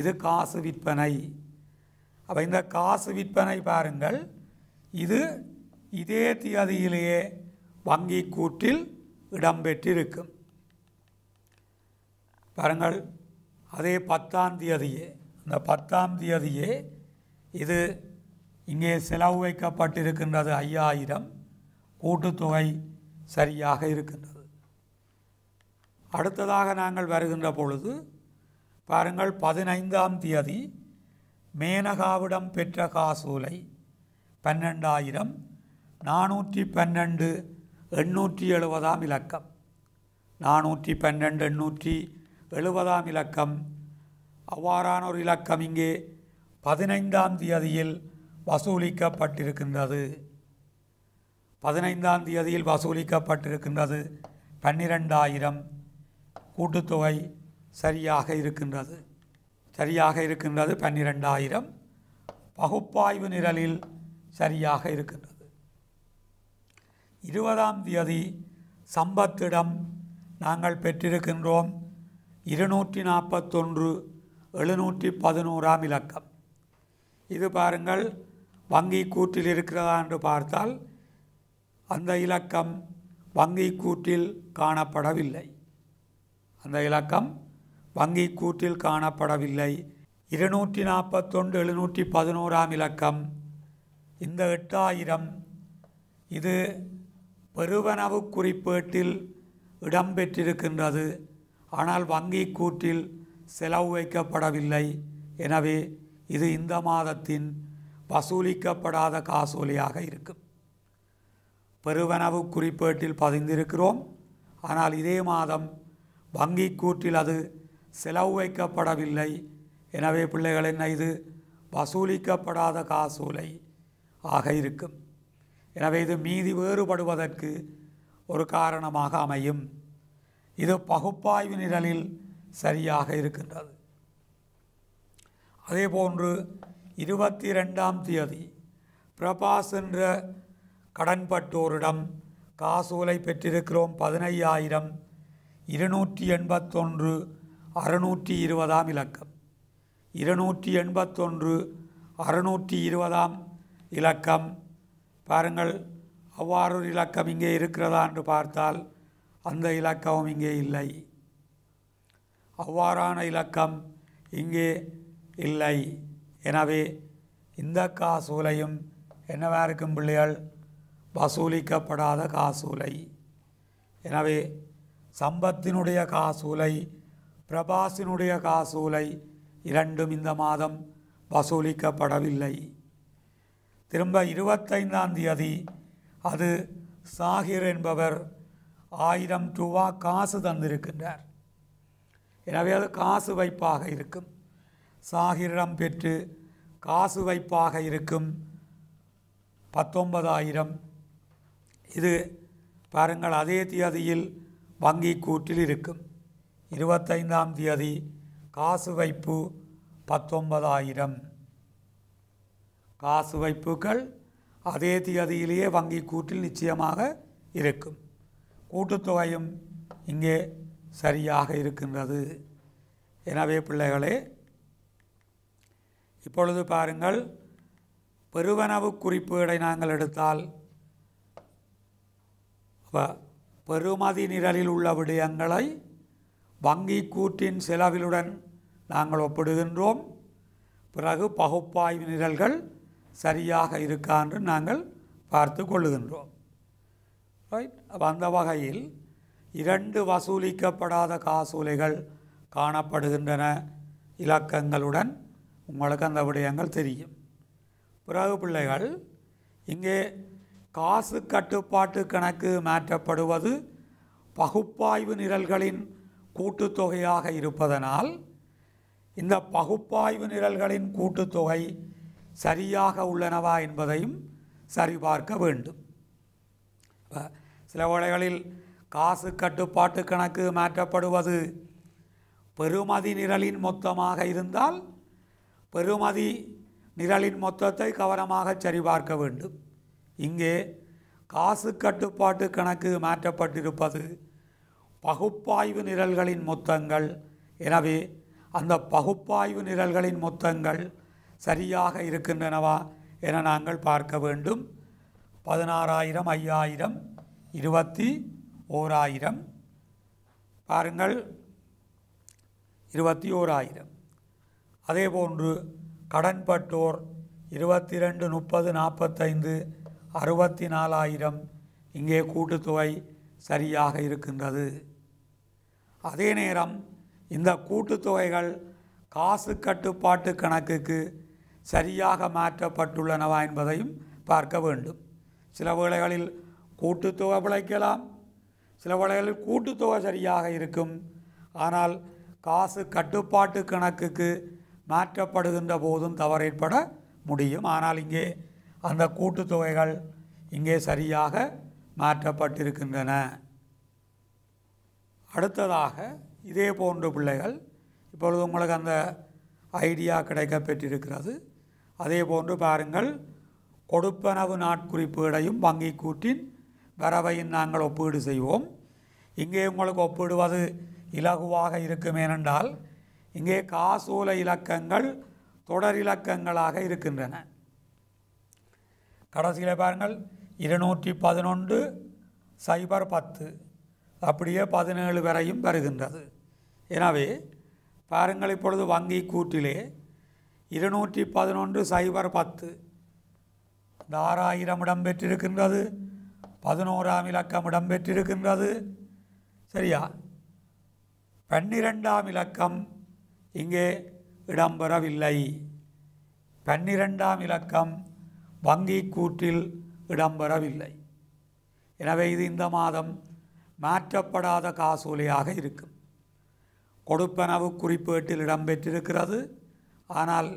இது காசு விற்பனை அப்போ இந்த காசு விற்பனை பாருங்கள் இது இதே தியதியிலேயே வங்கி கூற்றில் இடம்பெற்றிருக்கும் பாருங்கள் அதே பத்தாம் தேதியே இந்த பத்தாம் தேதியே இது இங்கே செலவு வைக்கப்பட்டிருக்கின்றது ஐயாயிரம் கூட்டுத்தொகை சரியாக இருக்கின்றது அடுத்ததாக நாங்கள் வருகின்ற பொழுது பாருங்கள் பதினைந்தாம் தேதி மேனகாவிடம் பெற்ற காசூலை பன்னெண்டாயிரம் நானூற்றி பன்னெண்டு எண்ணூற்றி எழுபதாம் இலக்கம் நானூற்றி பன்னெண்டு எண்ணூற்றி எழுபதாம் இலக்கம் அவ்வாறான ஒரு இலக்கம் இங்கே பதினைந்தாம் தேதியில் வசூலிக்கப்பட்டிருக்கின்றது பதினைந்தாம் தேதியில் வசூலிக்கப்பட்டிருக்கின்றது பன்னிரெண்டாயிரம் கூட்டுத்தொகை சரியாக இருக்கின்றது சரியாக இருக்கின்றது பன்னிரெண்டாயிரம் பகுப்பாய்வு நிரலில் சரியாக இருக்கின்றது இருபதாம் தேதி சம்பத்திடம் நாங்கள் பெற்றிருக்கின்றோம் இருநூற்றி நாற்பத்தொன்று எழுநூற்றி பதினோராம் இலக்கம் இது பாருங்கள் வங்கி கூட்டில் இருக்கிறதா என்று பார்த்தால் அந்த இலக்கம் வங்கி கூட்டில் காணப்படவில்லை அந்த இலக்கம் வங்கி கூட்டில் காணப்படவில்லை இருநூற்றி நாற்பத்தொன்று எழுநூற்றி பதினோராம் இலக்கம் இந்த எட்டாயிரம் இது பெருவனவு குறிப்பேட்டில் இடம்பெற்றிருக்கின்றது ஆனால் வங்கி கூட்டில் செலவு வைக்கப்படவில்லை எனவே இது இந்த மாதத்தின் வசூலிக்கப்படாத காசோலியாக இருக்கும் பெருவனவு குறிப்பேட்டில் பதிந்திருக்கிறோம் ஆனால் இதே மாதம் வங்கி கூற்றில் அது செலவு வைக்கப்படவில்லை எனவே பிள்ளைகள் என்ன இது வசூலிக்கப்படாத காசோலை ஆக இருக்கும் எனவே இது மீதி வேறுபடுவதற்கு ஒரு காரணமாக அமையும் இது பகுப்பாய்வு நிரலில் சரியாக இருக்கின்றது அதே போன்று இருபத்தி ரெண்டாம் தேதி பிரபாஸ் என்ற கடன்பட்டோரிடம் காசோலை பெற்றிருக்கிறோம் பதினையாயிரம் இருநூற்றி எண்பத்தொன்று அறுநூற்றி இருபதாம் இலக்கம் இருநூற்றி எண்பத்தொன்று அறுநூற்றி இருபதாம் இலக்கம் பாருங்கள் அவ்வாறொரு இலக்கம் இங்கே இருக்கிறதா என்று பார்த்தால் அந்த இலக்கமும் இங்கே இல்லை அவ்வாறான இலக்கம் இங்கே இல்லை எனவே இந்த காசூலையும் என்னவா இருக்கும் பிள்ளைகள் வசூலிக்கப்படாத காசூலை எனவே சம்பத்தினுடைய காசூலை பிரபாசினுடைய காசூலை இரண்டும் இந்த மாதம் வசூலிக்கப்படவில்லை திரும்ப இருபத்தைந்தாம் தேதி அது சாகிர் என்பவர் ஆயிரம் ரூபா காசு தந்திருக்கின்றார் எனவே அது காசு வைப்பாக இருக்கும் சாகிரிடம் பெற்று காசு வைப்பாக இருக்கும் பத்தொன்பதாயிரம் இது பாருங்கள் அதே தியதியில் வங்கி கூட்டில் இருக்கும் இருபத்தைந்தாம் தேதி காசு வைப்பு பத்தொன்பதாயிரம் காசு வைப்புகள் அதே தேதியிலேயே வங்கி கூட்டில் நிச்சயமாக இருக்கும் கூட்டுத்தொகையும் இங்கே சரியாக இருக்கின்றது எனவே பிள்ளைகளே இப்பொழுது பாருங்கள் பெருவனவு குறிப்புகளை நாங்கள் எடுத்தால் பெருமதி நிரலில் உள்ள விடயங்களை வங்கி கூற்றின் செலவிலுடன் நாங்கள் ஒப்பிடுகின்றோம் பிறகு பகுப்பாய்வு நிரல்கள் சரியாக இருக்கா என்று நாங்கள் பார்த்து கொள்ளுகின்றோம் ரைட் அந்த வகையில் இரண்டு வசூலிக்கப்படாத காசோலைகள் காணப்படுகின்றன இலக்கங்களுடன் உங்களுக்கு அந்த விடயங்கள் தெரியும் பிறகு பிள்ளைகள் இங்கே காசு கட்டுப்பாட்டு கணக்கு மாற்றப்படுவது பகுப்பாய்வு நிரல்களின் கூட்டுத்தொகையாக இருப்பதனால் இந்த பகுப்பாய்வு நிரல்களின் கூட்டுத்தொகை சரியாக உள்ளனவா என்பதையும் சரிபார்க்க வேண்டும் சில வேளைகளில் காசு கட்டுப்பாட்டு கணக்கு மாற்றப்படுவது பெறுமதி நிரலின் மொத்தமாக இருந்தால் பெறுமதி நிரலின் மொத்தத்தை கவனமாக சரிபார்க்க வேண்டும் இங்கே காசு கட்டுப்பாட்டு கணக்கு மாற்றப்பட்டிருப்பது பகுப்பாய்வு நிரல்களின் மொத்தங்கள் எனவே அந்த பகுப்பாய்வு நிரல்களின் மொத்தங்கள் சரியாக இருக்கின்றனவா என நாங்கள் பார்க்க வேண்டும் பதினாறாயிரம் ஐயாயிரம் இருபத்தி ஓராயிரம் பாருங்கள் இருபத்தி ஓராயிரம் அதேபோன்று கடன்பட்டோர் இருபத்தி ரெண்டு முப்பது நாற்பத்தைந்து அறுபத்தி நாலாயிரம் இங்கே கூட்டுத்தொகை சரியாக இருக்கின்றது அதே நேரம் இந்த கூட்டுத்தொகைகள் காசு கட்டுப்பாட்டு கணக்குக்கு சரியாக மாற்றப்பட்டுள்ளனவா என்பதையும் பார்க்க வேண்டும் சில வேளைகளில் கூட்டுத்தொகை பிழைக்கலாம் சில வேளைகளில் கூட்டுத்தொகை சரியாக இருக்கும் ஆனால் காசு கட்டுப்பாட்டு கணக்குக்கு மாற்றப்படுகின்ற போதும் தவறேற்பட முடியும் ஆனால் இங்கே அந்த கூட்டுத்தொகைகள் இங்கே சரியாக மாற்றப்பட்டிருக்கின்றன அடுத்ததாக இதே போன்ற பிள்ளைகள் இப்பொழுது உங்களுக்கு அந்த ஐடியா கிடைக்க பெற்றிருக்கிறது அதே போன்று பாருங்கள் கொடுப்பனவு இடையும் வங்கி கூட்டின் வரவையும் நாங்கள் ஒப்பீடு செய்வோம் இங்கே உங்களுக்கு ஒப்பிடுவது இலகுவாக இருக்கும் ஏனென்றால் இங்கே காசோல இலக்கங்கள் தொடர் இலக்கங்களாக இருக்கின்றன கடைசியில் பாருங்கள் இருநூற்றி பதினொன்று சைபர் பத்து அப்படியே பதினேழு வரையும் வருகின்றது எனவே பாருங்கள் இப்பொழுது வங்கி கூட்டிலே இருநூற்றி பதினொன்று சைபர் பத்து இந்த ஆறாயிரம் இடம்பெற்றிருக்கின்றது பதினோராம் இலக்கம் இடம்பெற்றிருக்கின்றது சரியா பன்னிரெண்டாம் இலக்கம் இங்கே இடம்பெறவில்லை பன்னிரெண்டாம் இலக்கம் வங்கி கூற்றில் இடம்பெறவில்லை எனவே இது இந்த மாதம் மாற்றப்படாத காசோலையாக இருக்கும் கொடுப்பனவு குறிப்பேட்டில் இடம்பெற்றிருக்கிறது ஆனால்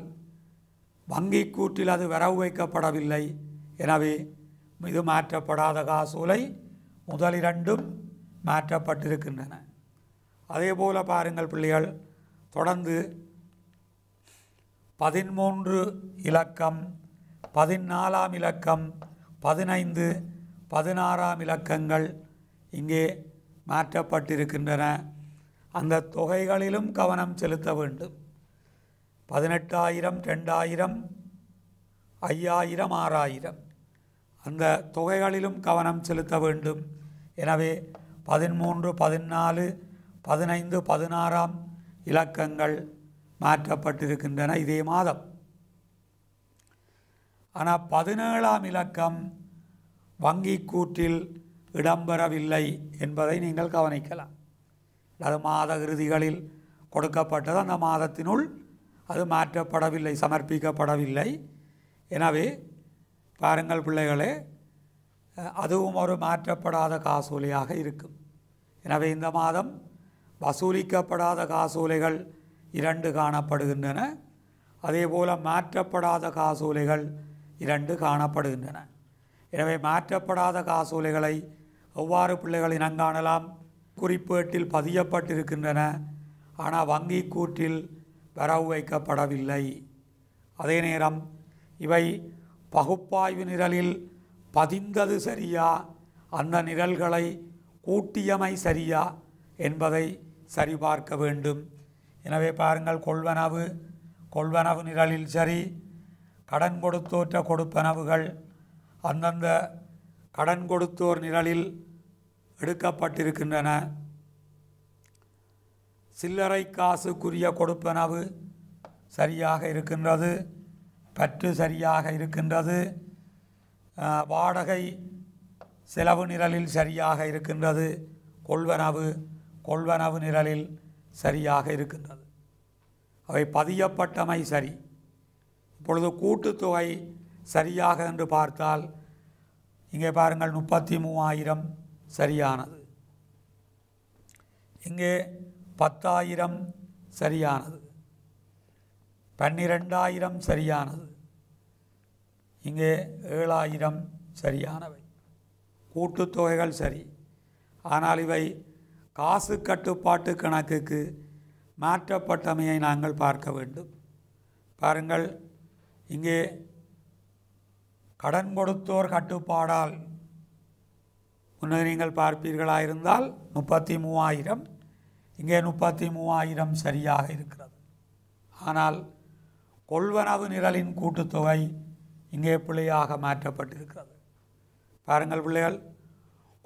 வங்கி கூற்றில் அது வரவு வைக்கப்படவில்லை எனவே இது மாற்றப்படாத காசோலை முதலிரண்டும் மாற்றப்பட்டிருக்கின்றன அதே போல் பாருங்கள் பிள்ளைகள் தொடர்ந்து பதிமூன்று இலக்கம் பதினாலாம் இலக்கம் பதினைந்து பதினாறாம் இலக்கங்கள் இங்கே மாற்றப்பட்டிருக்கின்றன அந்த தொகைகளிலும் கவனம் செலுத்த வேண்டும் பதினெட்டாயிரம் ரெண்டாயிரம் ஐயாயிரம் ஆறாயிரம் அந்த தொகைகளிலும் கவனம் செலுத்த வேண்டும் எனவே பதிமூன்று பதினாலு பதினைந்து பதினாறாம் இலக்கங்கள் மாற்றப்பட்டிருக்கின்றன இதே மாதம் ஆனால் பதினேழாம் இலக்கம் வங்கி கூற்றில் இடம்பெறவில்லை என்பதை நீங்கள் கவனிக்கலாம் அது மாத இறுதிகளில் கொடுக்கப்பட்டது அந்த மாதத்தினுள் அது மாற்றப்படவில்லை சமர்ப்பிக்கப்படவில்லை எனவே பாருங்கள் பிள்ளைகளே அதுவும் ஒரு மாற்றப்படாத காசோலியாக இருக்கும் எனவே இந்த மாதம் வசூலிக்கப்படாத காசோலைகள் இரண்டு காணப்படுகின்றன அதேபோல் மாற்றப்படாத காசோலைகள் இரண்டு காணப்படுகின்றன எனவே மாற்றப்படாத காசோலைகளை எவ்வாறு பிள்ளைகள் இனங்காணலாம் குறிப்பேட்டில் பதியப்பட்டிருக்கின்றன ஆனால் வங்கி கூற்றில் வரவு வைக்கப்படவில்லை அதே நேரம் இவை பகுப்பாய்வு நிரலில் பதிந்தது சரியா அந்த நிரல்களை கூட்டியமை சரியா என்பதை சரிபார்க்க வேண்டும் எனவே பாருங்கள் கொள்வனவு கொள்வனவு நிரலில் சரி கடன் கொடுத்தோற்ற கொடுப்பனவுகள் அந்தந்த கடன் கொடுத்தோர் நிரலில் எடுக்கப்பட்டிருக்கின்றன சில்லறை காசுக்குரிய கொடுப்பனவு சரியாக இருக்கின்றது பற்று சரியாக இருக்கின்றது வாடகை செலவு நிரலில் சரியாக இருக்கின்றது கொள்வனவு கொள்வனவு நிரலில் சரியாக இருக்கின்றது அவை பதியப்பட்டமை சரி இப்பொழுது கூட்டுத்தொகை சரியாக என்று பார்த்தால் இங்கே பாருங்கள் முப்பத்தி மூவாயிரம் சரியானது இங்கே பத்தாயிரம் சரியானது பன்னிரெண்டாயிரம் சரியானது இங்கே ஏழாயிரம் சரியானவை கூட்டுத்தொகைகள் சரி ஆனால் இவை காசு கட்டுப்பாட்டு கணக்குக்கு மாற்றப்பட்டமையை நாங்கள் பார்க்க வேண்டும் பாருங்கள் இங்கே கடன் கொடுத்தோர் கட்டுப்பாடால் முன்னே நீங்கள் பார்ப்பீர்களா இருந்தால் முப்பத்தி மூவாயிரம் இங்கே முப்பத்தி மூவாயிரம் சரியாக இருக்கிறது ஆனால் கொள்வனவு நிரலின் கூட்டுத்தொகை இங்கே பிள்ளையாக மாற்றப்பட்டிருக்கிறது பாருங்கள் பிள்ளைகள்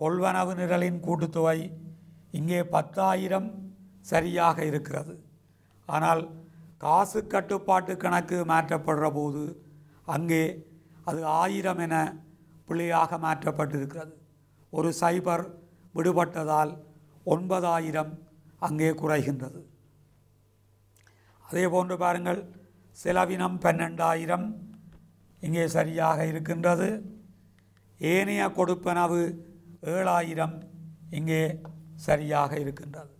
கொள்வனவு நிரலின் கூட்டுத்தொகை இங்கே பத்தாயிரம் சரியாக இருக்கிறது ஆனால் காசு கட்டுப்பாட்டு கணக்கு மாற்றப்படுற போது அங்கே அது ஆயிரம் என பிள்ளையாக மாற்றப்பட்டிருக்கிறது ஒரு சைபர் விடுபட்டதால் ஒன்பதாயிரம் அங்கே குறைகின்றது அதே போன்று பாருங்கள் செலவினம் பன்னெண்டாயிரம் இங்கே சரியாக இருக்கின்றது ஏனைய கொடுப்பனவு ஏழாயிரம் இங்கே சரியாக இருக்கின்றது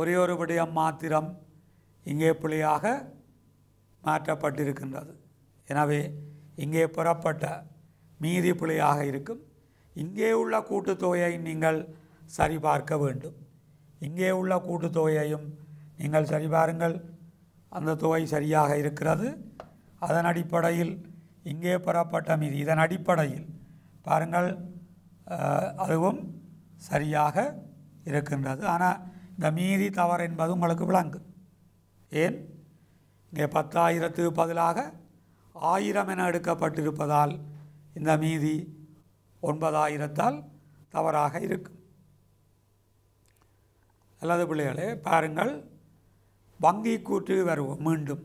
ஒரே ஒரு விடயம் மாத்திரம் இங்கே புள்ளியாக மாற்றப்பட்டிருக்கின்றது எனவே இங்கே புறப்பட்ட மீதி புள்ளியாக இருக்கும் இங்கே உள்ள கூட்டுத்தொகையை நீங்கள் சரிபார்க்க வேண்டும் இங்கே உள்ள கூட்டுத்தொகையையும் நீங்கள் சரிபாருங்கள் அந்த தொகை சரியாக இருக்கிறது அதன் அடிப்படையில் இங்கே புறப்பட்ட மீதி இதன் அடிப்படையில் பாருங்கள் அதுவும் சரியாக இருக்கின்றது ஆனால் இந்த மீதி தவறு என்பது உங்களுக்கு விளங்கு ஏன் இங்கே பத்தாயிரத்துக்கு பதிலாக ஆயிரம் என எடுக்கப்பட்டிருப்பதால் இந்த மீதி ஒன்பதாயிரத்தால் தவறாக இருக்கும் அல்லது பிள்ளைகளே பாருங்கள் வங்கி கூற்று வருவோம் மீண்டும்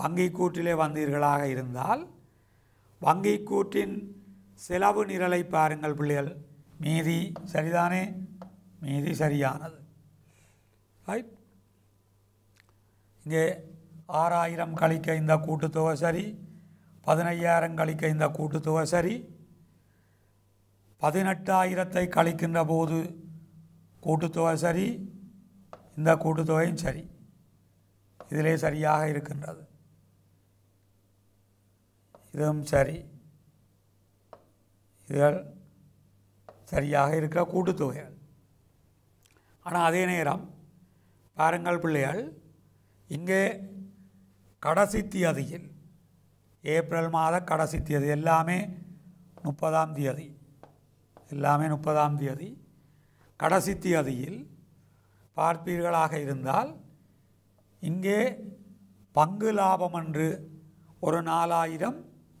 வங்கி கூற்றிலே வந்தீர்களாக இருந்தால் வங்கி கூற்றின் செலவு நிரலை பாருங்கள் பிள்ளைகள் மீதி சரிதானே மீதி சரியானது ரைட் இங்கே ஆறாயிரம் கழிக்க இந்த கூட்டுத்தொகை சரி பதினையாயிரம் கழிக்க இந்த கூட்டுத்தொகை சரி பதினெட்டாயிரத்தை கழிக்கின்ற போது கூட்டுத்தொகை சரி இந்த கூட்டுத்தொகையும் சரி இதிலே சரியாக இருக்கின்றது இதுவும் சரி இதில் சரியாக இருக்கிற கூட்டுத்தொகை ஆனால் அதே நேரம் பாருங்கள் பிள்ளைகள் இங்கே கடைசி தியதியில் ஏப்ரல் மாத கடைசி தியதி எல்லாமே முப்பதாம் தேதி எல்லாமே முப்பதாம் தேதி கடைசி தியதியில் பார்ப்பீர்களாக இருந்தால் இங்கே பங்கு லாபம் என்று ஒரு நாலாயிரம்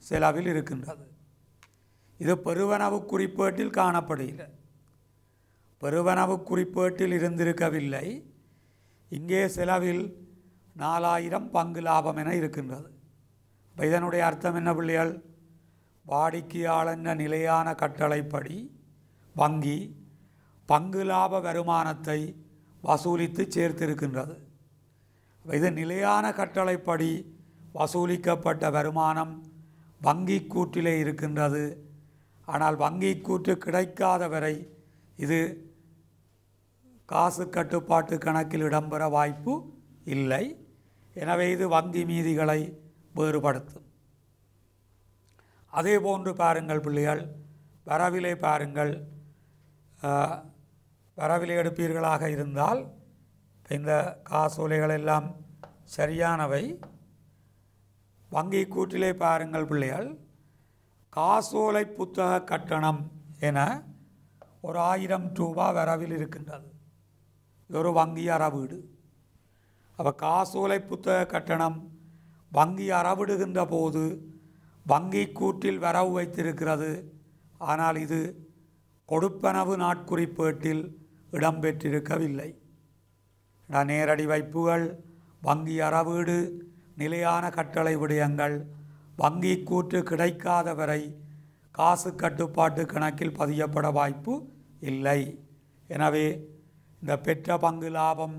செலவில் இருக்கின்றது இது பெருவனவு குறிப்பேட்டில் காணப்படுகிற பெருவனவு குறிப்பேட்டில் இருந்திருக்கவில்லை இங்கே செலவில் நாலாயிரம் பங்கு லாபம் என இருக்கின்றது இப்போ இதனுடைய அர்த்தம் என்ன பிள்ளைகள் வாடிக்கையாளர் நிலையான கட்டளைப்படி வங்கி பங்கு லாப வருமானத்தை வசூலித்து சேர்த்திருக்கின்றது இது நிலையான கட்டளைப்படி வசூலிக்கப்பட்ட வருமானம் வங்கி கூட்டிலே இருக்கின்றது ஆனால் வங்கி கூற்று கிடைக்காத வரை இது காசு கட்டுப்பாட்டு கணக்கில் இடம்பெற வாய்ப்பு இல்லை எனவே இது வங்கி மீதிகளை வேறுபடுத்தும் அதே போன்று பாருங்கள் பிள்ளைகள் வரவிலே பாருங்கள் வரவிலே எடுப்பீர்களாக இருந்தால் இந்த காசோலைகள் எல்லாம் சரியானவை வங்கி கூற்றிலே பாருங்கள் பிள்ளைகள் காசோலை புத்தக கட்டணம் என ஒரு ஆயிரம் ரூபா வரவில் இருக்கின்றது இது ஒரு வங்கி அறவீடு அப்போ காசோலை புத்தக கட்டணம் வங்கி அறவிடுகின்ற போது வங்கி கூட்டில் வரவு வைத்திருக்கிறது ஆனால் இது கொடுப்பனவு நாட்குறிப்பேட்டில் இடம்பெற்றிருக்கவில்லை நேரடி வைப்புகள் வங்கி அறவீடு நிலையான கட்டளை விடயங்கள் வங்கி கூற்று கிடைக்காத வரை காசு கட்டுப்பாட்டு கணக்கில் பதியப்பட வாய்ப்பு இல்லை எனவே இந்த பெற்ற பங்கு லாபம்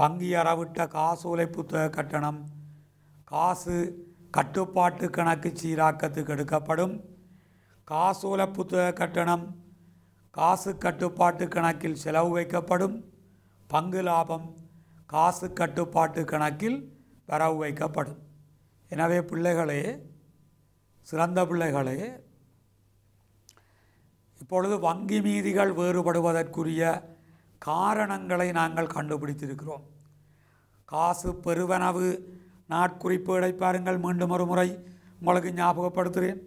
வங்கி அறவிட்ட காசோலை புத்தக கட்டணம் காசு கட்டுப்பாட்டு கணக்கு சீராக்கத்துக்கு எடுக்கப்படும் காசோலை புத்தக கட்டணம் காசு கட்டுப்பாட்டு கணக்கில் செலவு வைக்கப்படும் பங்கு லாபம் காசு கட்டுப்பாட்டு கணக்கில் வரவு வைக்கப்படும் எனவே பிள்ளைகளே சிறந்த பிள்ளைகளே இப்பொழுது வங்கி மீதிகள் வேறுபடுவதற்குரிய காரணங்களை நாங்கள் கண்டுபிடித்திருக்கிறோம் காசு பெருவனவு நாட்குறிப்பு பாருங்கள் மீண்டும் ஒரு முறை உங்களுக்கு ஞாபகப்படுத்துகிறேன்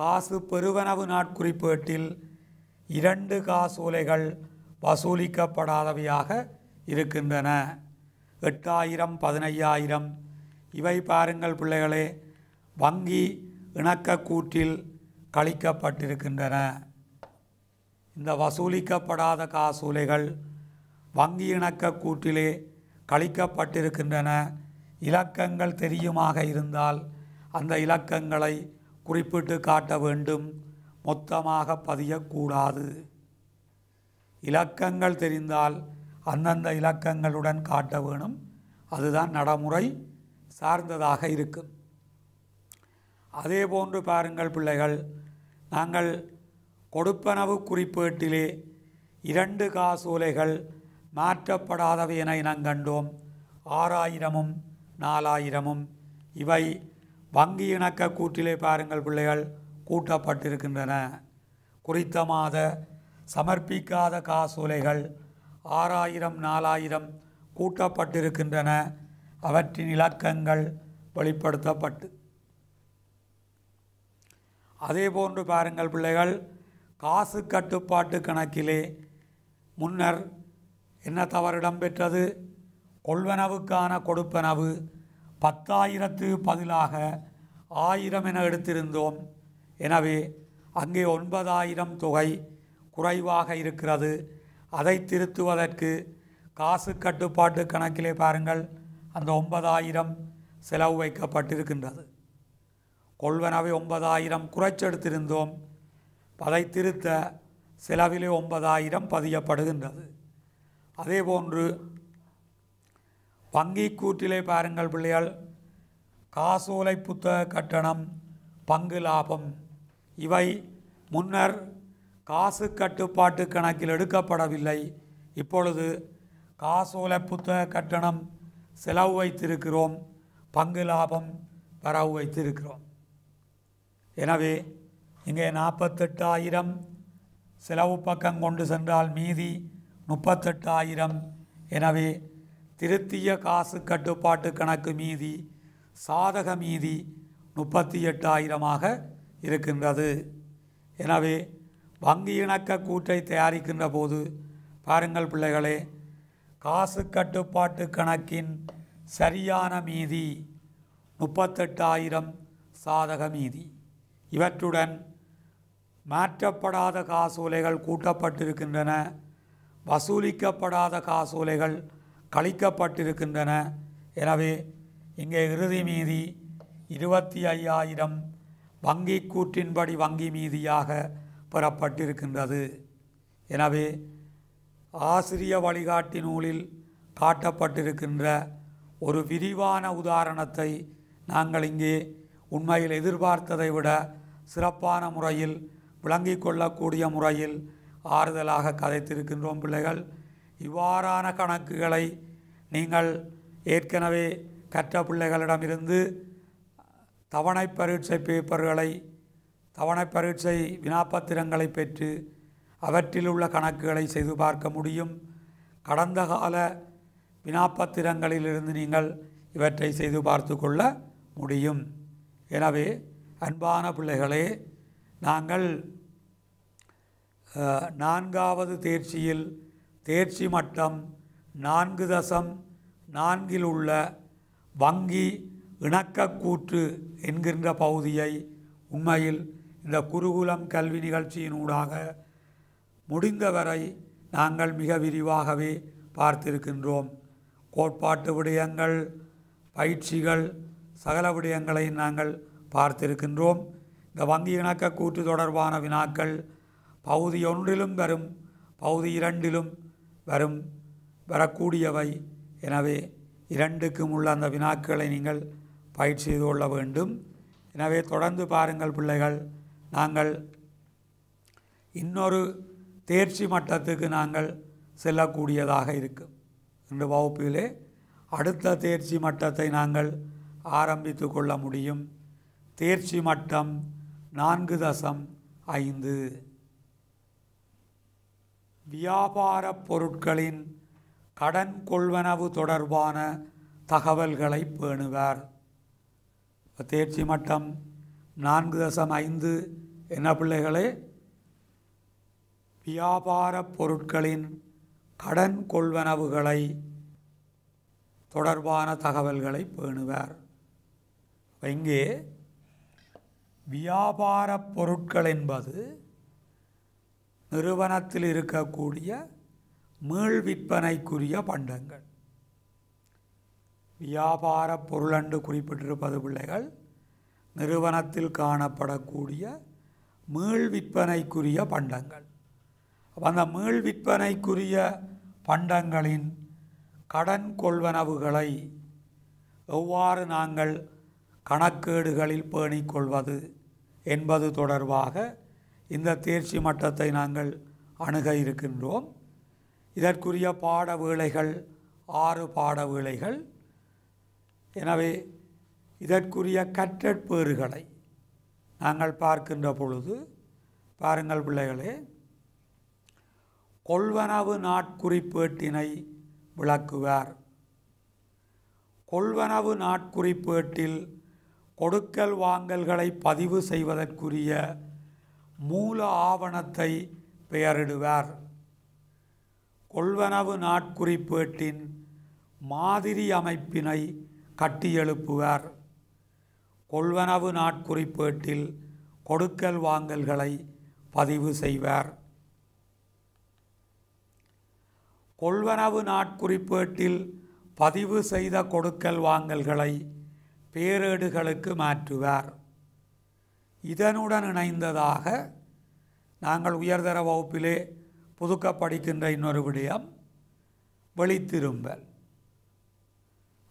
காசு பெருவனவு நாட்குறிப்பேட்டில் இரண்டு காசோலைகள் வசூலிக்கப்படாதவையாக இருக்கின்றன எட்டாயிரம் பதினையாயிரம் இவை பாருங்கள் பிள்ளைகளே வங்கி இணக்கக்கூற்றில் கழிக்கப்பட்டிருக்கின்றன இந்த வசூலிக்கப்படாத காசூலைகள் வங்கி இணக்கக்கூட்டிலே கழிக்கப்பட்டிருக்கின்றன இலக்கங்கள் தெரியுமாக இருந்தால் அந்த இலக்கங்களை குறிப்பிட்டு காட்ட வேண்டும் மொத்தமாக பதியக்கூடாது இலக்கங்கள் தெரிந்தால் அந்தந்த இலக்கங்களுடன் காட்ட வேணும் அதுதான் நடைமுறை சார்ந்ததாக இருக்கும் அதே போன்று பாருங்கள் பிள்ளைகள் நாங்கள் கொடுப்பனவு குறிப்பேட்டிலே இரண்டு காசோலைகள் மாற்றப்படாதவை என இனங்கண்டோம் ஆறாயிரமும் நாலாயிரமும் இவை வங்கி இணக்க கூட்டிலே பாருங்கள் பிள்ளைகள் கூட்டப்பட்டிருக்கின்றன குறித்த மாத சமர்ப்பிக்காத காசோலைகள் ஆறாயிரம் நாலாயிரம் கூட்டப்பட்டிருக்கின்றன அவற்றின் இலக்கங்கள் வெளிப்படுத்தப்பட்டு அதே போன்று பாருங்கள் பிள்ளைகள் காசு கட்டுப்பாட்டு கணக்கிலே முன்னர் என்ன தவறு இடம்பெற்றது கொள்வனவுக்கான கொடுப்பனவு பத்தாயிரத்து பதிலாக ஆயிரம் என எடுத்திருந்தோம் எனவே அங்கே ஒன்பதாயிரம் தொகை குறைவாக இருக்கிறது அதை திருத்துவதற்கு காசு கட்டுப்பாட்டு கணக்கிலே பாருங்கள் அந்த ஒன்பதாயிரம் செலவு வைக்கப்பட்டிருக்கின்றது கொள்வனவை ஒன்பதாயிரம் குறைச்செடுத்திருந்தோம் அதை திருத்த செலவிலே ஒன்பதாயிரம் பதியப்படுகின்றது அதேபோன்று வங்கி கூற்றிலே பாருங்கள் பிள்ளைகள் காசோலை புத்தக கட்டணம் பங்கு லாபம் இவை முன்னர் காசு கட்டுப்பாட்டு கணக்கில் எடுக்கப்படவில்லை இப்பொழுது காசோலை புத்தக கட்டணம் செலவு வைத்திருக்கிறோம் பங்கு லாபம் வரவு வைத்திருக்கிறோம் எனவே இங்கே நாற்பத்தெட்டாயிரம் செலவு பக்கம் கொண்டு சென்றால் மீதி முப்பத்தெட்டாயிரம் எனவே திருத்திய காசு கட்டுப்பாட்டு கணக்கு மீதி சாதக மீதி முப்பத்தி எட்டாயிரமாக இருக்கின்றது எனவே வங்கி இணக்க கூற்றை தயாரிக்கின்ற போது பாருங்கள் பிள்ளைகளே காசு கட்டுப்பாட்டு கணக்கின் சரியான மீதி முப்பத்தெட்டாயிரம் சாதக மீதி இவற்றுடன் மாற்றப்படாத காசோலைகள் கூட்டப்பட்டிருக்கின்றன வசூலிக்கப்படாத காசோலைகள் கழிக்கப்பட்டிருக்கின்றன எனவே இங்கே இறுதி மீதி இருபத்தி ஐயாயிரம் வங்கி கூற்றின்படி வங்கி மீதியாக பெறப்பட்டிருக்கின்றது எனவே ஆசிரிய வழிகாட்டி நூலில் காட்டப்பட்டிருக்கின்ற ஒரு விரிவான உதாரணத்தை நாங்கள் இங்கே உண்மையில் எதிர்பார்த்ததை விட சிறப்பான முறையில் விளங்கி கொள்ளக்கூடிய முறையில் ஆறுதலாக கதைத்திருக்கின்றோம் பிள்ளைகள் இவ்வாறான கணக்குகளை நீங்கள் ஏற்கனவே கற்ற பிள்ளைகளிடமிருந்து தவணை பரீட்சை பேப்பர்களை தவணை பரீட்சை வினாப்பத்திரங்களை பெற்று அவற்றில் உள்ள கணக்குகளை செய்து பார்க்க முடியும் கடந்த கால வினாப்பத்திரங்களிலிருந்து நீங்கள் இவற்றை செய்து பார்த்து கொள்ள முடியும் எனவே அன்பான பிள்ளைகளே நாங்கள் நான்காவது தேர்ச்சியில் தேர்ச்சி மட்டம் நான்கு தசம் நான்கில் உள்ள வங்கி இணக்கக்கூற்று என்கின்ற பகுதியை உண்மையில் இந்த குருகுலம் கல்வி நிகழ்ச்சியினூடாக முடிந்தவரை நாங்கள் மிக விரிவாகவே பார்த்திருக்கின்றோம் கோட்பாட்டு விடயங்கள் பயிற்சிகள் சகல விடயங்களை நாங்கள் பார்த்திருக்கின்றோம் இந்த வங்கி இணக்க கூற்று தொடர்பான வினாக்கள் பகுதி ஒன்றிலும் வரும் பகுதி இரண்டிலும் வரும் வரக்கூடியவை எனவே இரண்டுக்கும் உள்ள அந்த வினாக்களை நீங்கள் பயிற்சி செய்து கொள்ள வேண்டும் எனவே தொடர்ந்து பாருங்கள் பிள்ளைகள் நாங்கள் இன்னொரு தேர்ச்சி மட்டத்துக்கு நாங்கள் செல்லக்கூடியதாக இருக்கும் இந்த வகுப்பிலே அடுத்த தேர்ச்சி மட்டத்தை நாங்கள் ஆரம்பித்து கொள்ள முடியும் தேர்ச்சி மட்டம் நான்கு தசம் ஐந்து வியாபார பொருட்களின் கடன் கொள்வனவு தொடர்பான தகவல்களை பேணுவார் தேர்ச்சி மட்டம் நான்கு தசம் ஐந்து என்ன பிள்ளைகளே வியாபாரப் பொருட்களின் கடன் கொள்வனவுகளை தொடர்பான தகவல்களை பேணுவார் இங்கே வியாபாரப் பொருட்கள் என்பது நிறுவனத்தில் இருக்கக்கூடிய மீள் விற்பனைக்குரிய பண்டங்கள் வியாபார பொருளண்டு குறிப்பிட்டிருப்பது பிள்ளைகள் நிறுவனத்தில் காணப்படக்கூடிய மீள் விற்பனைக்குரிய பண்டங்கள் அந்த மீள் விற்பனைக்குரிய பண்டங்களின் கடன் கொள்வனவுகளை எவ்வாறு நாங்கள் கணக்கேடுகளில் பேணிக்கொள்வது என்பது தொடர்பாக இந்த தேர்ச்சி மட்டத்தை நாங்கள் அணுக இருக்கின்றோம் இதற்குரிய பாட வேளைகள் ஆறு பாட வேளைகள் எனவே இதற்குரிய கற்றற்பேறுகளை நாங்கள் பார்க்கின்ற பொழுது பாருங்கள் பிள்ளைகளே கொள்வனவு நாட்குறிப்பேட்டினை விளக்குவார் கொள்வனவு நாட்குறிப்பேட்டில் கொடுக்கல் வாங்கல்களை பதிவு செய்வதற்குரிய மூல ஆவணத்தை பெயரிடுவார் கொள்வனவு நாட்குறிப்பேட்டின் மாதிரி அமைப்பினை கட்டியெழுப்புவார் கொள்வனவு நாட்குறிப்பேட்டில் கொடுக்கல் வாங்கல்களை பதிவு செய்வார் கொள்வனவு நாட்குறிப்பேட்டில் பதிவு செய்த கொடுக்கல் வாங்கல்களை பேரேடுகளுக்கு மாற்றுவார் இதனுடன் இணைந்ததாக நாங்கள் உயர்தர வகுப்பிலே புதுக்கப்படிக்கின்ற இன்னொரு விடயம் வெளித்திரும்பல்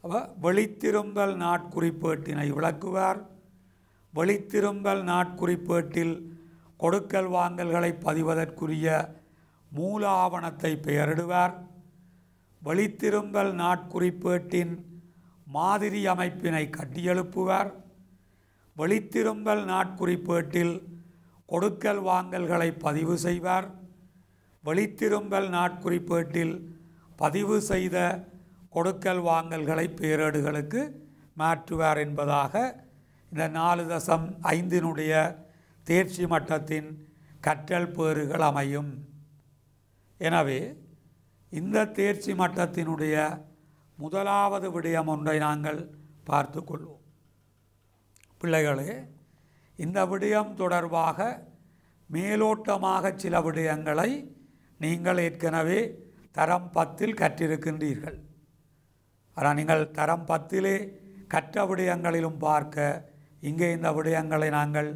அப்போ வெளித்திரும்பல் நாட்குறிப்பேட்டினை விளக்குவார் வெளித்திரும்பல் நாட்குறிப்பேட்டில் கொடுக்கல் வாங்கல்களை பதிவதற்குரிய மூலாவணத்தை பெயரிடுவார் வழித்திரும்பல் நாட்குறிப்பேட்டின் மாதிரி அமைப்பினை கட்டியெழுப்புவார் வெளித்திரும்பல் நாட்குறிப்பேட்டில் கொடுக்கல் வாங்கல்களை பதிவு செய்வார் வெளித்திரும்பல் நாட்குறிப்பேட்டில் பதிவு செய்த கொடுக்கல் வாங்கல்களை பேரேடுகளுக்கு மாற்றுவார் என்பதாக இந்த நாலு தசம் ஐந்தினுடைய தேர்ச்சி மட்டத்தின் கற்றல் பேறுகள் அமையும் எனவே இந்த தேர்ச்சி மட்டத்தினுடைய முதலாவது விடயம் ஒன்றை நாங்கள் பார்த்து கொள்வோம் பிள்ளைகளே இந்த விடயம் தொடர்பாக மேலோட்டமாக சில விடயங்களை நீங்கள் ஏற்கனவே தரம் பத்தில் கற்றிருக்கின்றீர்கள் ஆனால் நீங்கள் தரம் பத்திலே கற்ற விடயங்களிலும் பார்க்க இங்கே இந்த விடயங்களை நாங்கள்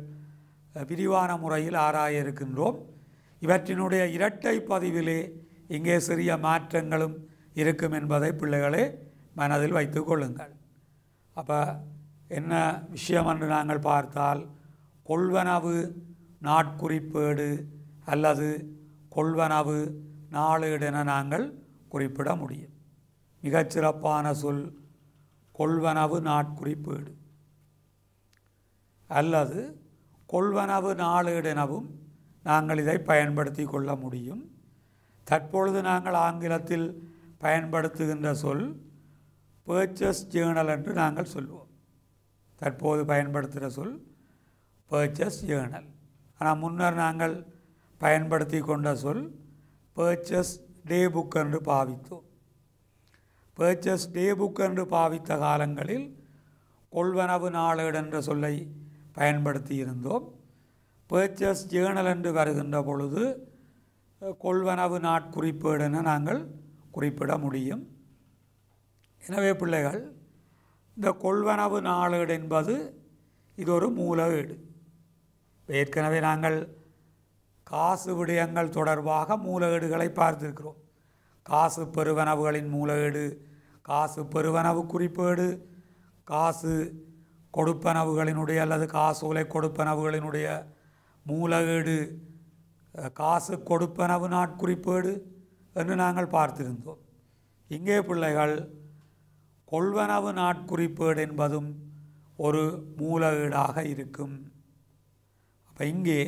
விரிவான முறையில் ஆராய இருக்கின்றோம் இவற்றினுடைய இரட்டை பதிவிலே இங்கே சிறிய மாற்றங்களும் இருக்கும் என்பதை பிள்ளைகளே மனதில் வைத்து கொள்ளுங்கள் அப்போ என்ன விஷயம் என்று நாங்கள் பார்த்தால் கொள்வனவு நாட்குறிப்பேடு அல்லது கொள்வனவு நாளேடு என நாங்கள் குறிப்பிட முடியும் மிகச்சிறப்பான சொல் கொள்வனவு நாட்குறிப்பேடு அல்லது கொள்வனவு நாளேடு எனவும் நாங்கள் இதை பயன்படுத்தி கொள்ள முடியும் தற்பொழுது நாங்கள் ஆங்கிலத்தில் பயன்படுத்துகின்ற சொல் பேர்ச்சஸ் ஜேர்னல் என்று நாங்கள் சொல்வோம் தற்போது பயன்படுத்துகிற சொல் பர்ச்சஸ் ஜேர்னல் ஆனால் முன்னர் நாங்கள் பயன்படுத்தி கொண்ட சொல் பேர்ச்சஸ் டே புக் என்று பாவித்தோம் பர்ச்சஸ் டே புக் என்று பாவித்த காலங்களில் கொள்வனவு நாளேடு என்ற சொல்லை பயன்படுத்தி இருந்தோம் பேர்ச்சஸ் ஜேர்னல் என்று வருகின்ற பொழுது கொள்வனவு நாட்குறிப்பேடு என நாங்கள் குறிப்பிட முடியும் எனவே பிள்ளைகள் இந்த கொள்வனவு நாளேடு என்பது இது ஒரு ஏடு ஏற்கனவே நாங்கள் காசு விடயங்கள் தொடர்பாக மூலகேடுகளை பார்த்திருக்கிறோம் காசு பெருவனவுகளின் மூலகேடு காசு பெருவனவு குறிப்பேடு காசு கொடுப்பனவுகளினுடைய அல்லது காசு உலை கொடுப்பனவுகளினுடைய மூலகேடு காசு கொடுப்பனவு நாட்குறிப்பேடு என்று நாங்கள் பார்த்திருந்தோம் இங்கே பிள்ளைகள் கொள்வனவு நாட்குறிப்பேடு என்பதும் ஒரு மூலகீடாக இருக்கும் அப்போ இங்கே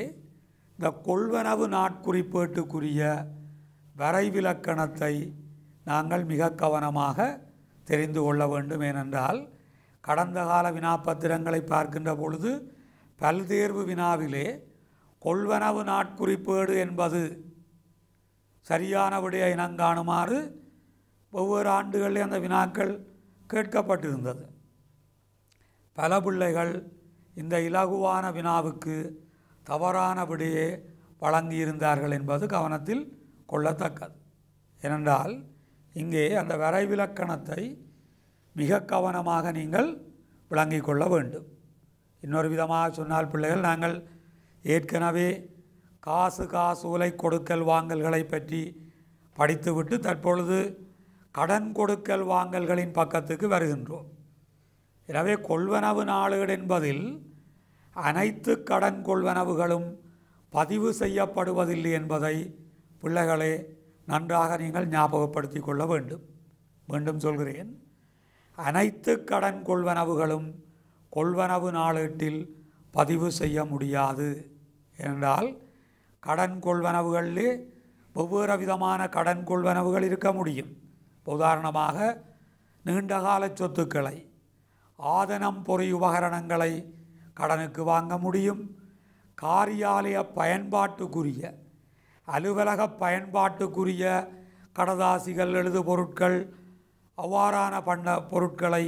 இந்த கொள்வனவு நாட்குறிப்பேட்டுக்குரிய வரைவிலக்கணத்தை நாங்கள் மிக கவனமாக தெரிந்து கொள்ள வேண்டும் ஏனென்றால் கடந்த கால வினாப்பத்திரங்களை பார்க்கின்ற பொழுது பல்தேர்வு வினாவிலே கொள்வனவு நாட்குறிப்பேடு என்பது சரியான விடையை இனங்காணுமாறு ஒவ்வொரு ஆண்டுகளில் அந்த வினாக்கள் கேட்கப்பட்டிருந்தது பல பிள்ளைகள் இந்த இலகுவான வினாவுக்கு தவறான விடையே வழங்கியிருந்தார்கள் என்பது கவனத்தில் கொள்ளத்தக்கது ஏனென்றால் இங்கே அந்த வரைவிலக்கணத்தை மிக கவனமாக நீங்கள் விளங்கிக் கொள்ள வேண்டும் இன்னொரு விதமாக சொன்னால் பிள்ளைகள் நாங்கள் ஏற்கனவே காசு காசு உலை கொடுக்கல் வாங்கல்களை பற்றி படித்துவிட்டு தற்பொழுது கடன் கொடுக்கல் வாங்கல்களின் பக்கத்துக்கு வருகின்றோம் எனவே கொள்வனவு நாடுகள் என்பதில் அனைத்து கடன் கொள்வனவுகளும் பதிவு செய்யப்படுவதில்லை என்பதை பிள்ளைகளே நன்றாக நீங்கள் ஞாபகப்படுத்தி கொள்ள வேண்டும் மீண்டும் சொல்கிறேன் அனைத்து கடன் கொள்வனவுகளும் கொள்வனவு நாளேட்டில் பதிவு செய்ய முடியாது என்றால் கடன் கொள்வனவுகளில் வெவ்வேறு விதமான கடன் கொள்வனவுகள் இருக்க முடியும் உதாரணமாக நீண்டகால சொத்துக்களை ஆதனம் பொறி உபகரணங்களை கடனுக்கு வாங்க முடியும் காரியாலய பயன்பாட்டுக்குரிய அலுவலக பயன்பாட்டுக்குரிய கடதாசிகள் எழுது பொருட்கள் அவ்வாறான பண்ண பொருட்களை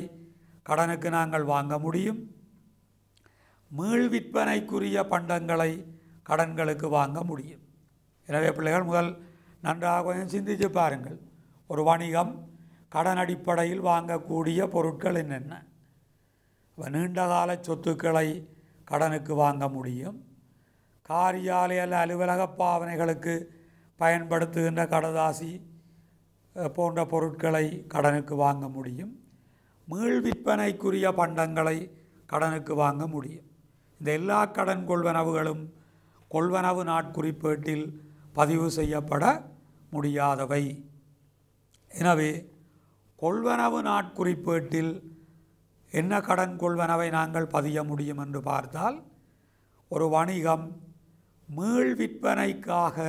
கடனுக்கு நாங்கள் வாங்க முடியும் மீள் விற்பனைக்குரிய பண்டங்களை கடன்களுக்கு வாங்க முடியும் எனவே பிள்ளைகள் முதல் நன்றாக கொஞ்சம் சிந்தித்து பாருங்கள் ஒரு வணிகம் கடன் அடிப்படையில் வாங்கக்கூடிய பொருட்கள் என்னென்ன நீண்டகால சொத்துக்களை கடனுக்கு வாங்க முடியும் காரியாலய அலுவலக பாவனைகளுக்கு பயன்படுத்துகின்ற கடதாசி போன்ற பொருட்களை கடனுக்கு வாங்க முடியும் மீள் விற்பனைக்குரிய பண்டங்களை கடனுக்கு வாங்க முடியும் இந்த எல்லா கடன் கொள்வனவுகளும் கொள்வனவு நாட்குறிப்பேட்டில் பதிவு செய்யப்பட முடியாதவை எனவே கொள்வனவு நாட்குறிப்பேட்டில் என்ன கடன் கொள்வனவை நாங்கள் பதிய முடியும் என்று பார்த்தால் ஒரு வணிகம் மீள் விற்பனைக்காக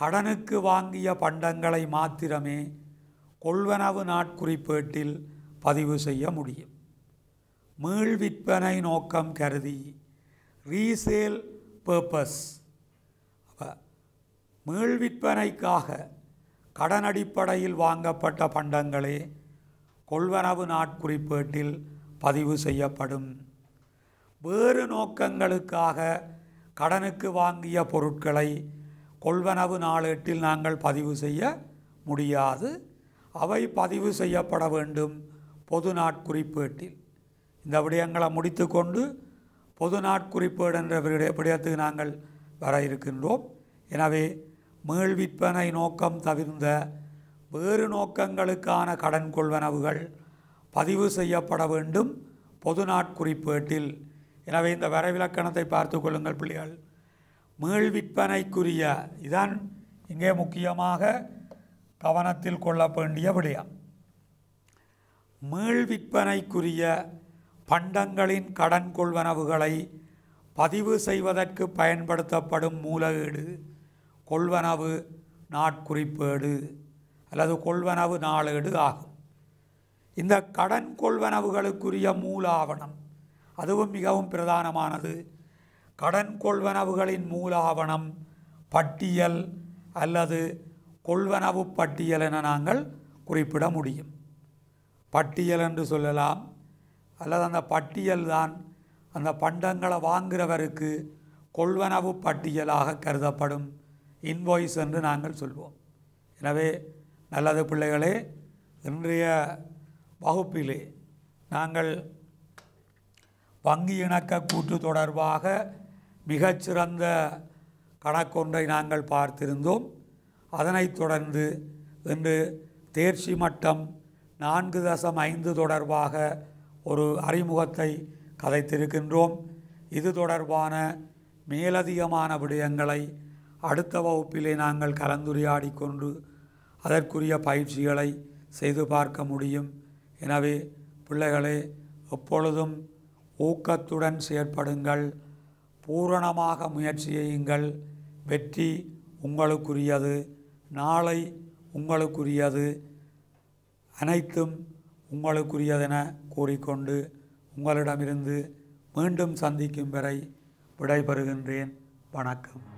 கடனுக்கு வாங்கிய பண்டங்களை மாத்திரமே கொள்வனவு நாட்குறிப்பேட்டில் பதிவு செய்ய முடியும் மீள் விற்பனை நோக்கம் கருதி ரீசேல் பர்பஸ் மீள் விற்பனைக்காக கடன் அடிப்படையில் வாங்கப்பட்ட பண்டங்களே கொள்வனவு நாட்குறிப்பேட்டில் பதிவு செய்யப்படும் வேறு நோக்கங்களுக்காக கடனுக்கு வாங்கிய பொருட்களை கொள்வனவு நாளேட்டில் நாங்கள் பதிவு செய்ய முடியாது அவை பதிவு செய்யப்பட வேண்டும் பொது நாட்குறிப்பேட்டில் இந்த விடயங்களை முடித்துக்கொண்டு பொது நாட்குறிப்பேடு என்ற விடயத்துக்கு நாங்கள் வர இருக்கின்றோம் எனவே மேல் விற்பனை நோக்கம் தவிர்ந்த வேறு நோக்கங்களுக்கான கடன் கொள்வனவுகள் பதிவு செய்யப்பட வேண்டும் பொது நாட்குறிப்பேட்டில் எனவே இந்த வரைவிலக்கணத்தை பார்த்து கொள்ளுங்கள் பிள்ளைகள் மேல் விற்பனைக்குரிய இதான் இங்கே முக்கியமாக கவனத்தில் கொள்ள வேண்டிய விடயம் மீள் விற்பனைக்குரிய பண்டங்களின் கடன் கொள்வனவுகளை பதிவு செய்வதற்கு பயன்படுத்தப்படும் மூலகேடு கொள்வனவு நாட்குறிப்பேடு அல்லது கொள்வனவு நாளேடு ஆகும் இந்த கடன் கொள்வனவுகளுக்குரிய மூல ஆவணம் அதுவும் மிகவும் பிரதானமானது கடன் கொள்வனவுகளின் மூல ஆவணம் பட்டியல் அல்லது கொள்வனவு பட்டியல் என நாங்கள் குறிப்பிட முடியும் பட்டியல் என்று சொல்லலாம் அல்லது அந்த பட்டியல் தான் அந்த பண்டங்களை வாங்குகிறவருக்கு கொள்வனவு பட்டியலாக கருதப்படும் இன்வாய்ஸ் என்று நாங்கள் சொல்வோம் எனவே நல்லது பிள்ளைகளே இன்றைய வகுப்பிலே நாங்கள் வங்கி இணக்க கூட்டு தொடர்பாக மிகச்சிறந்த கணக்கொன்றை நாங்கள் பார்த்திருந்தோம் அதனைத் தொடர்ந்து இன்று தேர்ச்சி மட்டம் நான்கு தசம் ஐந்து தொடர்பாக ஒரு அறிமுகத்தை கதைத்திருக்கின்றோம் இது தொடர்பான மேலதிகமான விடயங்களை அடுத்த வகுப்பிலே நாங்கள் கலந்துரையாடி கொண்டு அதற்குரிய பயிற்சிகளை செய்து பார்க்க முடியும் எனவே பிள்ளைகளே எப்பொழுதும் ஊக்கத்துடன் செயற்படுங்கள் பூரணமாக முயற்சியுங்கள் வெற்றி உங்களுக்குரியது நாளை உங்களுக்குரியது அனைத்தும் உங்களுக்குரியதென கூறிக்கொண்டு உங்களிடமிருந்து மீண்டும் சந்திக்கும் வரை விடைபெறுகின்றேன் வணக்கம்